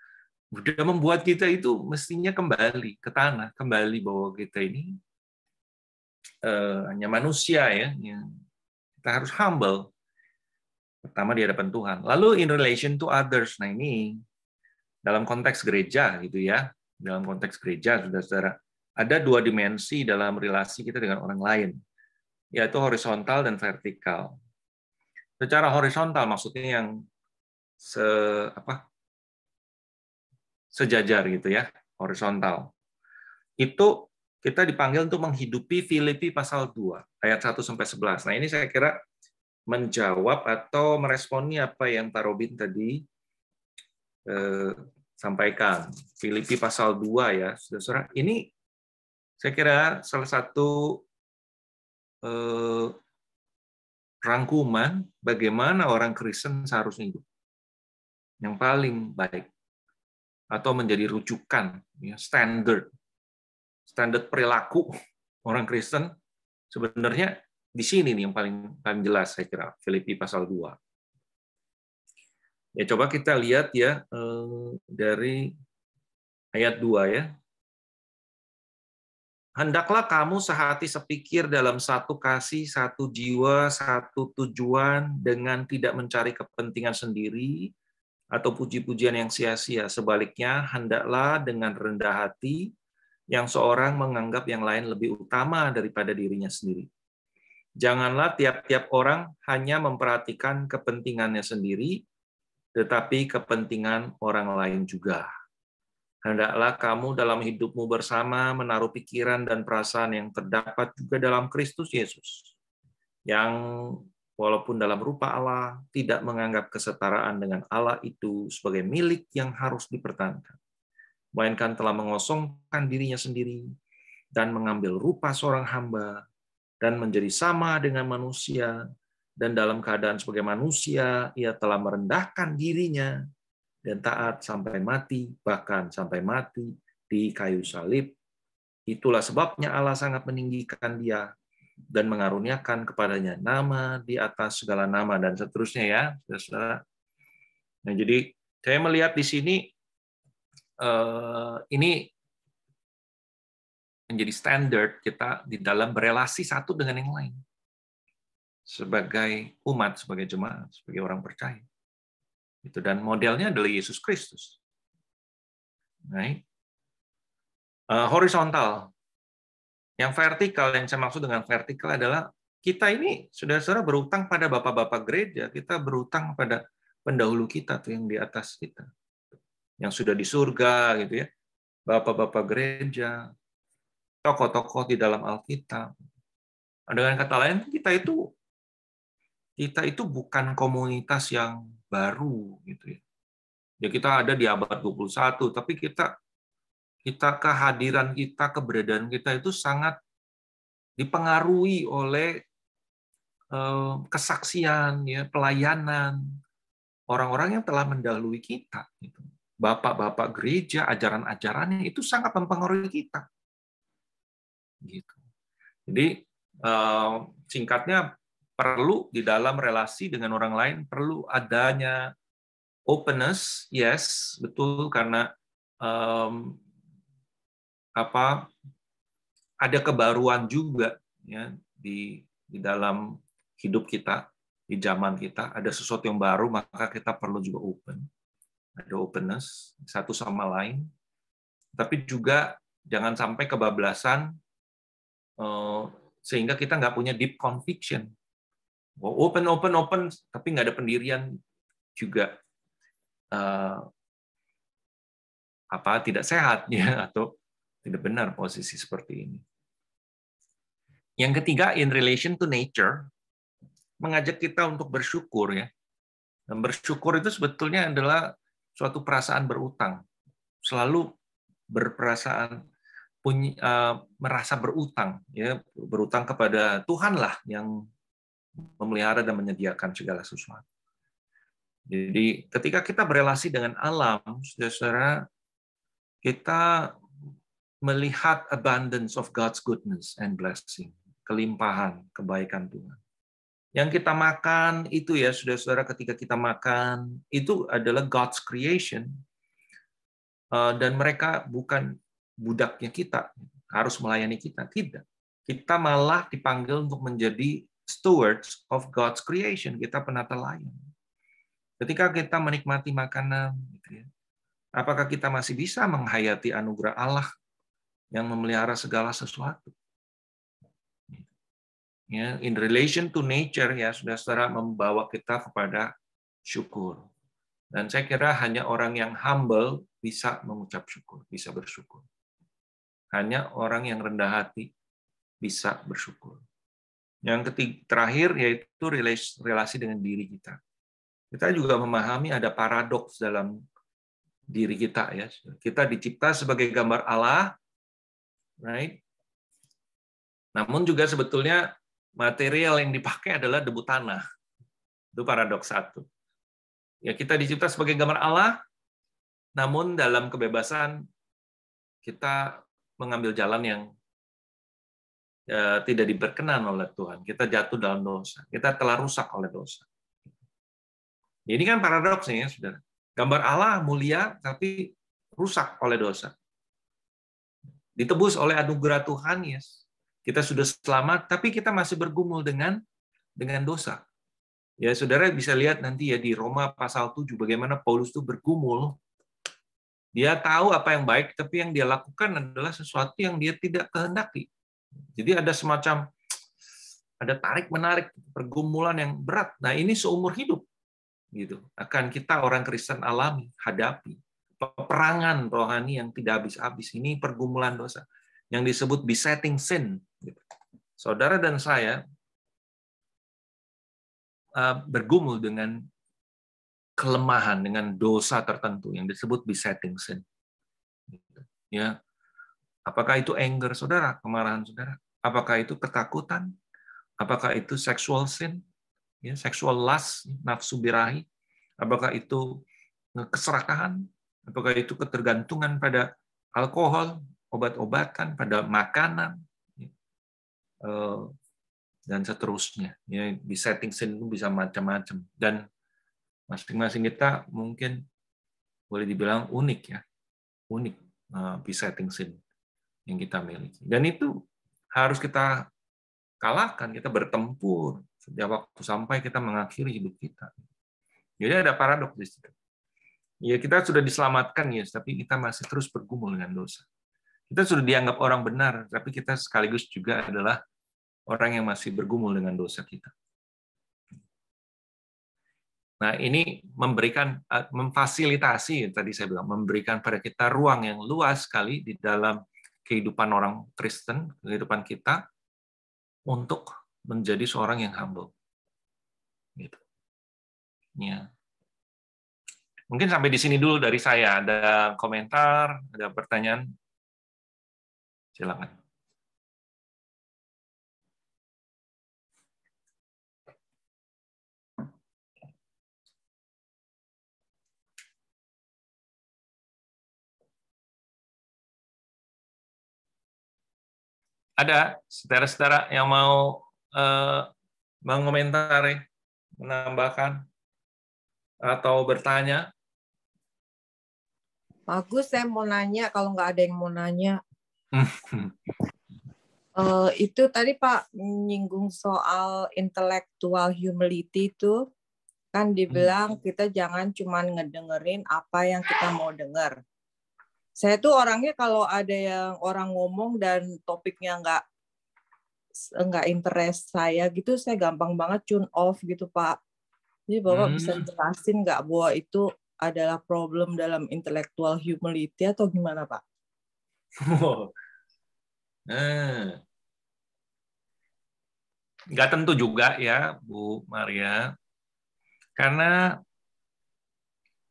udah membuat kita itu mestinya kembali ke tanah, kembali bahwa kita ini eh, hanya manusia ya, yang kita harus humble. Pertama di hadapan Tuhan. Lalu in relation to others. Nah ini dalam konteks gereja gitu ya. Dalam konteks gereja, saudara-saudara. Ada dua dimensi dalam relasi kita dengan orang lain. Yaitu horizontal dan vertikal. Secara horizontal maksudnya yang se apa sejajar gitu ya horizontal itu kita dipanggil untuk menghidupi Filipi pasal 2 ayat 1 sampai 11. Nah, ini saya kira menjawab atau meresponi apa yang Pak Robin tadi eh, sampaikan. Filipi pasal 2 ya, Saudara. Ini saya kira salah satu eh, rangkuman bagaimana orang Kristen seharusnya hidup. Yang paling baik atau menjadi rujukan, ya, standar standar perilaku orang Kristen sebenarnya di sini nih yang paling paling jelas saya kira Filipi pasal 2. Ya coba kita lihat ya eh, dari ayat 2 ya. Hendaklah kamu sehati sepikir dalam satu kasih, satu jiwa, satu tujuan dengan tidak mencari kepentingan sendiri atau puji-pujian yang sia-sia. Sebaliknya, hendaklah dengan rendah hati yang seorang menganggap yang lain lebih utama daripada dirinya sendiri. Janganlah tiap-tiap orang hanya memperhatikan kepentingannya sendiri, tetapi kepentingan orang lain juga. Hendaklah kamu dalam hidupmu bersama menaruh pikiran dan perasaan yang terdapat juga dalam Kristus Yesus, yang walaupun dalam rupa Allah, tidak menganggap kesetaraan dengan Allah itu sebagai milik yang harus dipertahankan, melainkan telah mengosongkan dirinya sendiri dan mengambil rupa seorang hamba dan menjadi sama dengan manusia dan dalam keadaan sebagai manusia ia telah merendahkan dirinya dan taat sampai mati bahkan sampai mati di kayu salib itulah sebabnya Allah sangat meninggikan dia dan mengaruniakan kepadanya nama di atas segala nama dan seterusnya ya saudara nah jadi saya melihat di sini Eh, ini menjadi standar kita di dalam berelasi satu dengan yang lain sebagai umat, sebagai jemaat, sebagai orang percaya. Itu dan modelnya adalah Yesus Kristus. Right? Eh, horizontal. Yang vertikal yang saya maksud dengan vertikal adalah kita ini sudah saudara berutang pada bapak-bapak gereja, kita berutang pada pendahulu kita tuh yang di atas kita yang sudah di surga gitu ya. Bapak-bapak gereja, tokoh-tokoh di dalam Alkitab. Nah, dengan kata lain, kita itu kita itu bukan komunitas yang baru gitu ya. Ya kita ada di abad 21, tapi kita kita kehadiran kita, keberadaan kita itu sangat dipengaruhi oleh eh, kesaksian ya, pelayanan orang-orang yang telah mendahului kita gitu bapak-bapak gereja, ajaran-ajarannya itu sangat mempengaruhi kita. Gitu. Jadi eh, singkatnya perlu di dalam relasi dengan orang lain perlu adanya openness, yes, betul karena um, apa ada kebaruan juga ya di di dalam hidup kita di zaman kita ada sesuatu yang baru maka kita perlu juga open ada openness satu sama lain, tapi juga jangan sampai kebablasan eh, sehingga kita nggak punya deep conviction. Oh, open, open, open, tapi nggak ada pendirian juga eh, apa tidak sehat ya atau tidak benar posisi seperti ini. Yang ketiga, in relation to nature, mengajak kita untuk bersyukur ya. Dan bersyukur itu sebetulnya adalah suatu perasaan berutang, selalu berperasaan punya uh, merasa berutang ya berutang kepada Tuhanlah yang memelihara dan menyediakan segala sesuatu. Jadi ketika kita berelasi dengan alam, saudara, kita melihat abundance of God's goodness and blessing, kelimpahan kebaikan Tuhan yang kita makan itu ya saudara-saudara ketika kita makan itu adalah God's creation eh, dan mereka bukan budaknya kita harus melayani kita tidak kita malah dipanggil untuk menjadi stewards of God's creation kita penata layan ketika kita menikmati makanan gitu ya, apakah kita masih bisa menghayati anugerah Allah yang memelihara segala sesuatu ya in relation to nature ya sudah secara membawa kita kepada syukur dan saya kira hanya orang yang humble bisa mengucap syukur bisa bersyukur hanya orang yang rendah hati bisa bersyukur yang ketiga terakhir yaitu relasi dengan diri kita kita juga memahami ada paradoks dalam diri kita ya kita dicipta sebagai gambar Allah right namun juga sebetulnya material yang dipakai adalah debu tanah. Itu paradoks satu. Ya kita dicipta sebagai gambar Allah, namun dalam kebebasan kita mengambil jalan yang ya, tidak diberkenan oleh Tuhan. Kita jatuh dalam dosa. Kita telah rusak oleh dosa. Ini kan paradoksnya, saudara. Gambar Allah mulia tapi rusak oleh dosa. Ditebus oleh anugerah Tuhan, yes kita sudah selamat, tapi kita masih bergumul dengan dengan dosa. Ya, saudara bisa lihat nanti ya di Roma pasal 7 bagaimana Paulus itu bergumul. Dia tahu apa yang baik, tapi yang dia lakukan adalah sesuatu yang dia tidak kehendaki. Jadi ada semacam ada tarik menarik pergumulan yang berat. Nah ini seumur hidup gitu akan kita orang Kristen alami hadapi peperangan rohani yang tidak habis-habis ini pergumulan dosa yang disebut besetting sin. Saudara dan saya eh, bergumul dengan kelemahan, dengan dosa tertentu yang disebut besetting sin. Ya, apakah itu anger saudara, kemarahan saudara? Apakah itu ketakutan? Apakah itu sexual sin? Ya, sexual lust, nafsu birahi? Apakah itu eh, keserakahan? Apakah itu ketergantungan pada alkohol, obat-obatan, pada makanan, ya. eh, dan seterusnya. Ya, di setting sini itu bisa macam-macam. Dan masing-masing kita mungkin boleh dibilang unik ya, unik eh, di setting sini yang kita miliki. Dan itu harus kita kalahkan, kita bertempur setiap waktu sampai kita mengakhiri hidup kita. Jadi ada paradoks di situ. Ya kita sudah diselamatkan ya, tapi kita masih terus bergumul dengan dosa. Kita sudah dianggap orang benar, tapi kita sekaligus juga adalah orang yang masih bergumul dengan dosa kita. Nah, ini memberikan eh, memfasilitasi tadi saya bilang memberikan pada kita ruang yang luas sekali di dalam kehidupan orang Kristen, kehidupan kita untuk menjadi seorang yang humble. Gitu. Ya. Mungkin sampai di sini dulu dari saya. Ada komentar, ada pertanyaan? Silakan. Ada saudara-saudara yang mau uh, mengomentari, menambahkan, atau bertanya? Bagus, saya mau nanya. Kalau nggak ada yang mau nanya, uh, itu tadi Pak menyinggung soal intellectual humility itu kan dibilang hmm. kita jangan cuma ngedengerin apa yang kita mau dengar. Saya tuh orangnya kalau ada yang orang ngomong dan topiknya nggak nggak interest saya gitu, saya gampang banget tune off gitu Pak. Jadi bapak hmm. bisa jelasin nggak bahwa itu adalah problem dalam intellectual humility atau gimana Pak? Eh. nggak tentu juga ya, Bu Maria, karena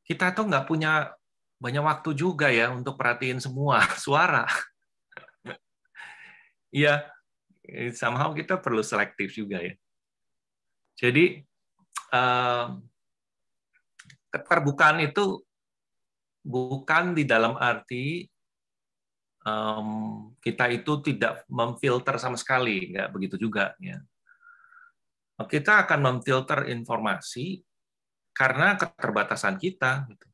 kita tuh nggak punya banyak waktu juga ya untuk perhatiin semua suara. Iya, somehow kita perlu selektif juga ya. Jadi eh, keterbukaan itu bukan di dalam arti um, kita itu tidak memfilter sama sekali, nggak begitu juga. Ya. Kita akan memfilter informasi karena keterbatasan kita. Gitu.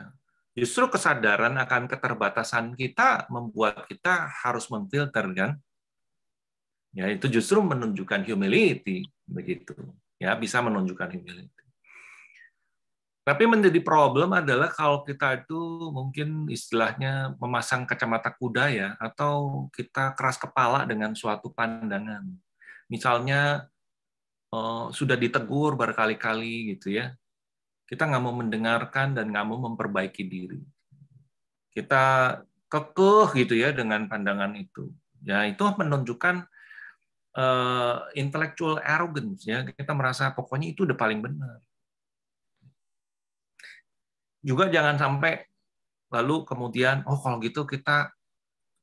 Ya. Justru kesadaran akan keterbatasan kita membuat kita harus memfilter, kan? Ya, itu justru menunjukkan humility, begitu. Ya, bisa menunjukkan humility. Tapi menjadi problem adalah kalau kita itu mungkin istilahnya memasang kacamata kuda ya, atau kita keras kepala dengan suatu pandangan. Misalnya eh, sudah ditegur berkali-kali gitu ya, kita nggak mau mendengarkan dan nggak mau memperbaiki diri. Kita kekeh gitu ya dengan pandangan itu. Ya itu menunjukkan eh, intellectual arrogance ya kita merasa pokoknya itu udah paling benar juga jangan sampai lalu kemudian oh kalau gitu kita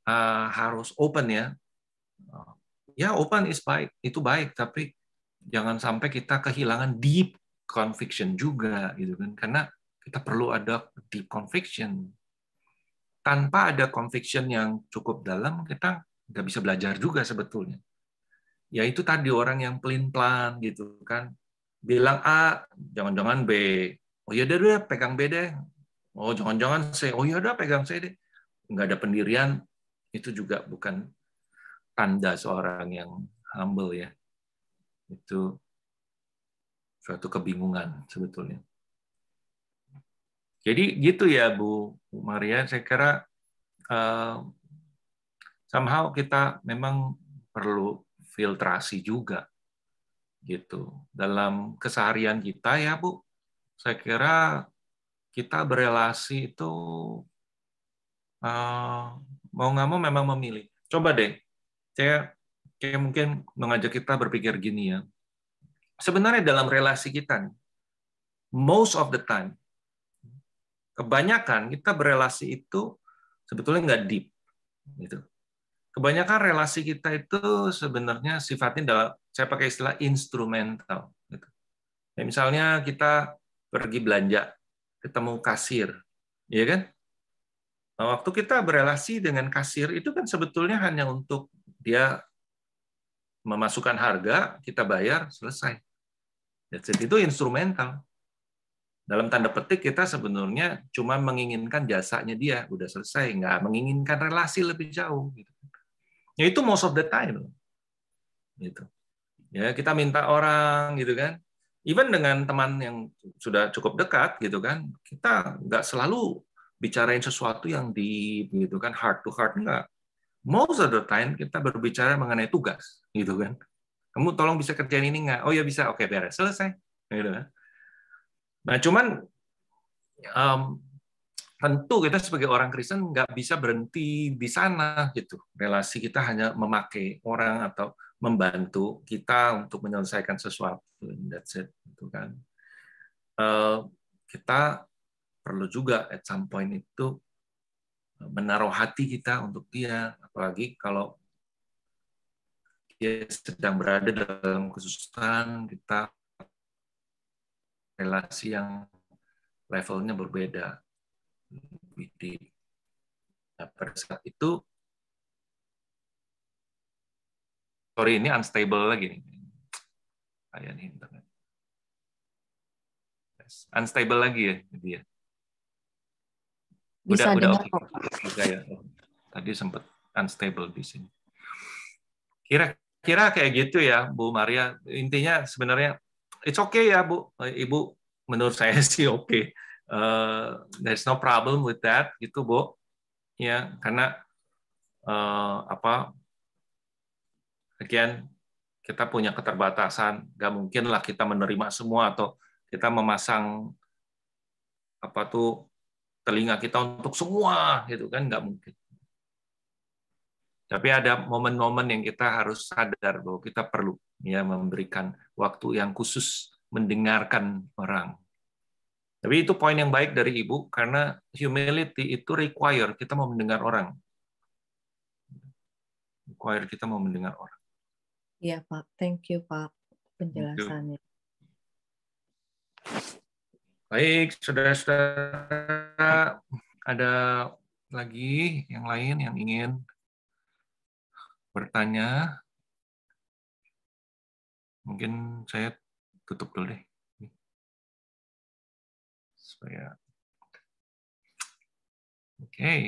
uh, harus open ya eh, ya open is baik itu baik tapi jangan sampai kita kehilangan deep conviction juga gitu kan karena kita perlu ada deep conviction tanpa ada conviction yang cukup dalam kita nggak bisa belajar juga sebetulnya ya itu tadi orang yang pelin pelan gitu kan bilang a jangan jangan b oh ya deh pegang beda. oh jangan-jangan saya oh ya udah pegang saya deh nggak ada pendirian itu juga bukan tanda seorang yang humble ya itu suatu kebingungan sebetulnya jadi gitu ya Bu Maria saya kira uh, somehow kita memang perlu filtrasi juga gitu dalam keseharian kita ya Bu saya kira kita berelasi itu eh, mau nggak mau memang memilih. Coba deh, saya kayak mungkin mengajak kita berpikir gini ya. Sebenarnya dalam relasi kita, most of the time, kebanyakan kita berelasi itu sebetulnya nggak deep, gitu. Kebanyakan relasi kita itu sebenarnya sifatnya dalam, saya pakai istilah instrumental. Gitu. Ya, misalnya kita pergi belanja, ketemu kasir, ya kan? Nah, waktu kita berelasi dengan kasir itu kan sebetulnya hanya untuk dia memasukkan harga, kita bayar, selesai. That's it. Itu instrumental. Dalam tanda petik kita sebenarnya cuma menginginkan jasanya dia, udah selesai, nggak menginginkan relasi lebih jauh. Gitu. Ya itu most of the time. Gitu. Ya kita minta orang gitu kan, even dengan teman yang sudah cukup dekat gitu kan kita nggak selalu bicarain sesuatu yang di gitu kan heart to heart nggak most of the time kita berbicara mengenai tugas gitu kan kamu tolong bisa kerjain ini nggak oh ya bisa oke beres selesai gitu kan nah cuman um, tentu kita sebagai orang Kristen nggak bisa berhenti di sana gitu relasi kita hanya memakai orang atau membantu kita untuk menyelesaikan sesuatu. That's it, gitu kan. Uh, kita perlu juga at some point itu eh, menaruh hati kita untuk dia, apalagi kalau dia sedang berada dalam kesusahan, kita relasi yang levelnya berbeda. Nah, pada saat itu sorry ini unstable lagi nih kayak nih internet ya. yes. unstable lagi ya jadi ya udah Bisa udah oke okay. ya oh, tadi sempat unstable di sini kira-kira kayak gitu ya Bu Maria intinya sebenarnya it's okay ya Bu ibu menurut saya sih oke okay. uh, eh, there's no problem with that gitu Bu ya karena uh, apa Again, kita punya keterbatasan, nggak mungkinlah kita menerima semua atau kita memasang apa tuh telinga kita untuk semua gitu kan nggak mungkin. Tapi ada momen-momen yang kita harus sadar bahwa kita perlu ya memberikan waktu yang khusus mendengarkan orang. Tapi itu poin yang baik dari ibu karena humility itu require kita mau mendengar orang. Require kita mau mendengar orang. Iya Pak, thank you Pak penjelasannya. Baik, saudara-saudara, ada lagi yang lain yang ingin bertanya? Mungkin saya tutup dulu deh. Supaya Oke. Okay.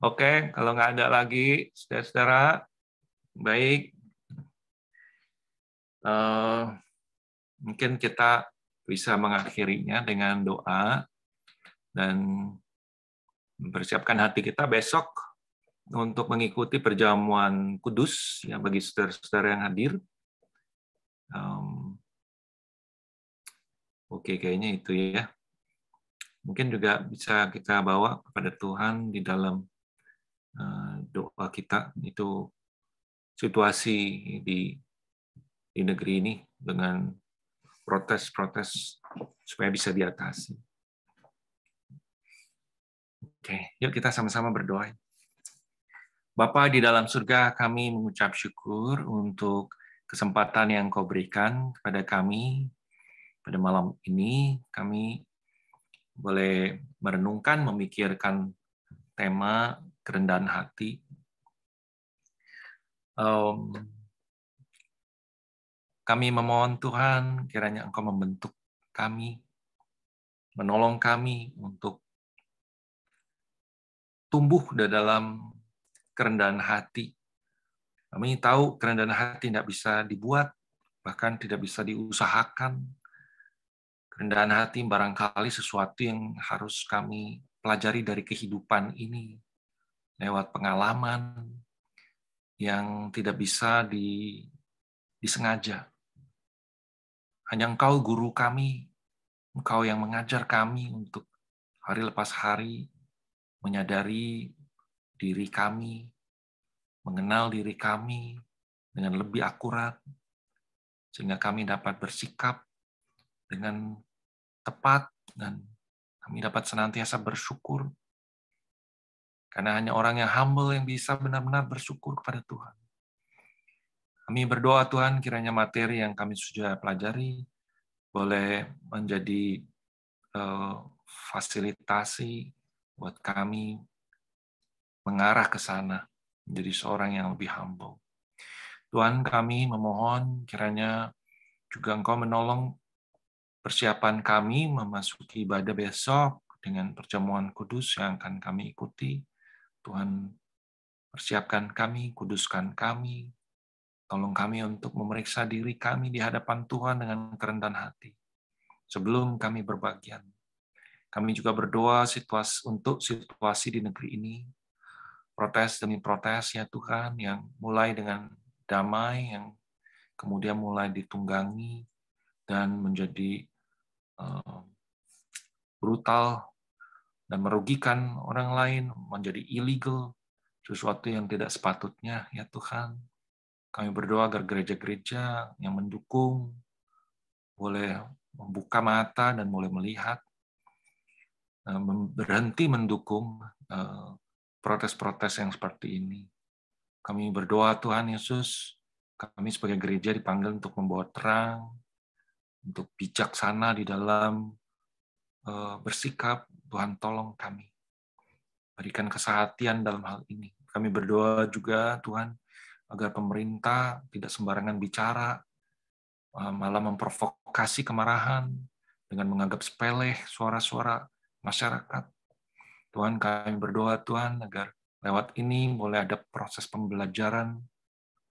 Oke, kalau nggak ada lagi, saudara-saudara, baik. Uh, mungkin kita bisa mengakhirinya dengan doa dan mempersiapkan hati kita besok untuk mengikuti perjamuan kudus ya bagi saudara-saudara yang hadir. Um, Oke, okay, kayaknya itu ya. Mungkin juga bisa kita bawa kepada Tuhan di dalam Eh, doa kita itu situasi di di negeri ini dengan protes-protes supaya bisa diatasi. Oke, yuk kita sama-sama berdoa. Bapa di dalam surga, kami mengucap syukur untuk kesempatan yang kau berikan kepada kami pada malam ini. Kami boleh merenungkan, memikirkan tema kerendahan hati. Um, kami memohon Tuhan, kiranya Engkau membentuk kami, menolong kami untuk tumbuh di dalam kerendahan hati. Kami tahu kerendahan hati tidak bisa dibuat, bahkan tidak bisa diusahakan. Kerendahan hati barangkali sesuatu yang harus kami pelajari dari kehidupan ini lewat pengalaman yang tidak bisa di, disengaja. Hanya Engkau guru kami, Engkau yang mengajar kami untuk hari lepas hari menyadari diri kami, mengenal diri kami dengan lebih akurat, sehingga kami dapat bersikap dengan tepat dan kami dapat senantiasa bersyukur karena hanya orang yang humble yang bisa benar-benar bersyukur kepada Tuhan. Kami berdoa Tuhan kiranya materi yang kami sudah pelajari boleh menjadi uh, fasilitasi buat kami mengarah ke sana menjadi seorang yang lebih humble. Tuhan kami memohon kiranya juga Engkau menolong persiapan kami memasuki ibadah besok dengan perjamuan kudus yang akan kami ikuti. Tuhan persiapkan kami, kuduskan kami, tolong kami untuk memeriksa diri kami di hadapan Tuhan dengan kerendahan hati. Sebelum kami berbagian, kami juga berdoa situasi untuk situasi di negeri ini, protes demi protes ya Tuhan yang mulai dengan damai yang kemudian mulai ditunggangi dan menjadi eh, brutal dan merugikan orang lain, menjadi illegal, sesuatu yang tidak sepatutnya, ya Tuhan. Kami berdoa agar gereja-gereja yang mendukung boleh membuka mata dan mulai melihat, eh, berhenti mendukung eh, protes-protes yang seperti ini. Kami berdoa Tuhan Yesus, kami sebagai gereja dipanggil untuk membawa terang, untuk bijaksana di dalam Eh, bersikap, Tuhan tolong kami. Berikan kesehatian dalam hal ini. Kami berdoa juga, Tuhan, agar pemerintah tidak sembarangan bicara, eh, malah memprovokasi kemarahan dengan menganggap sepele suara-suara masyarakat. Tuhan, kami berdoa, Tuhan, agar lewat ini boleh ada proses pembelajaran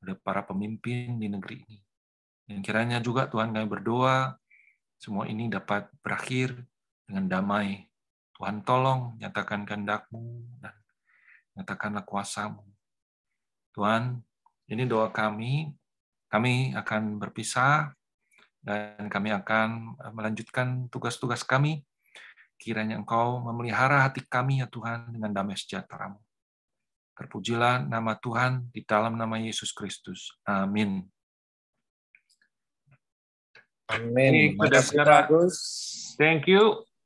ada para pemimpin di negeri ini. Dan kiranya juga Tuhan kami berdoa, semua ini dapat berakhir dengan damai. Tuhan tolong nyatakan kehendak-Mu dan nyatakanlah kuasa-Mu. Tuhan, ini doa kami. Kami akan berpisah dan kami akan eh, melanjutkan tugas-tugas kami. Kiranya Engkau memelihara hati kami ya Tuhan dengan damai sejahtera-Mu. Terpujilah nama Tuhan di dalam nama Yesus Kristus. Amin. Amin. Thank you.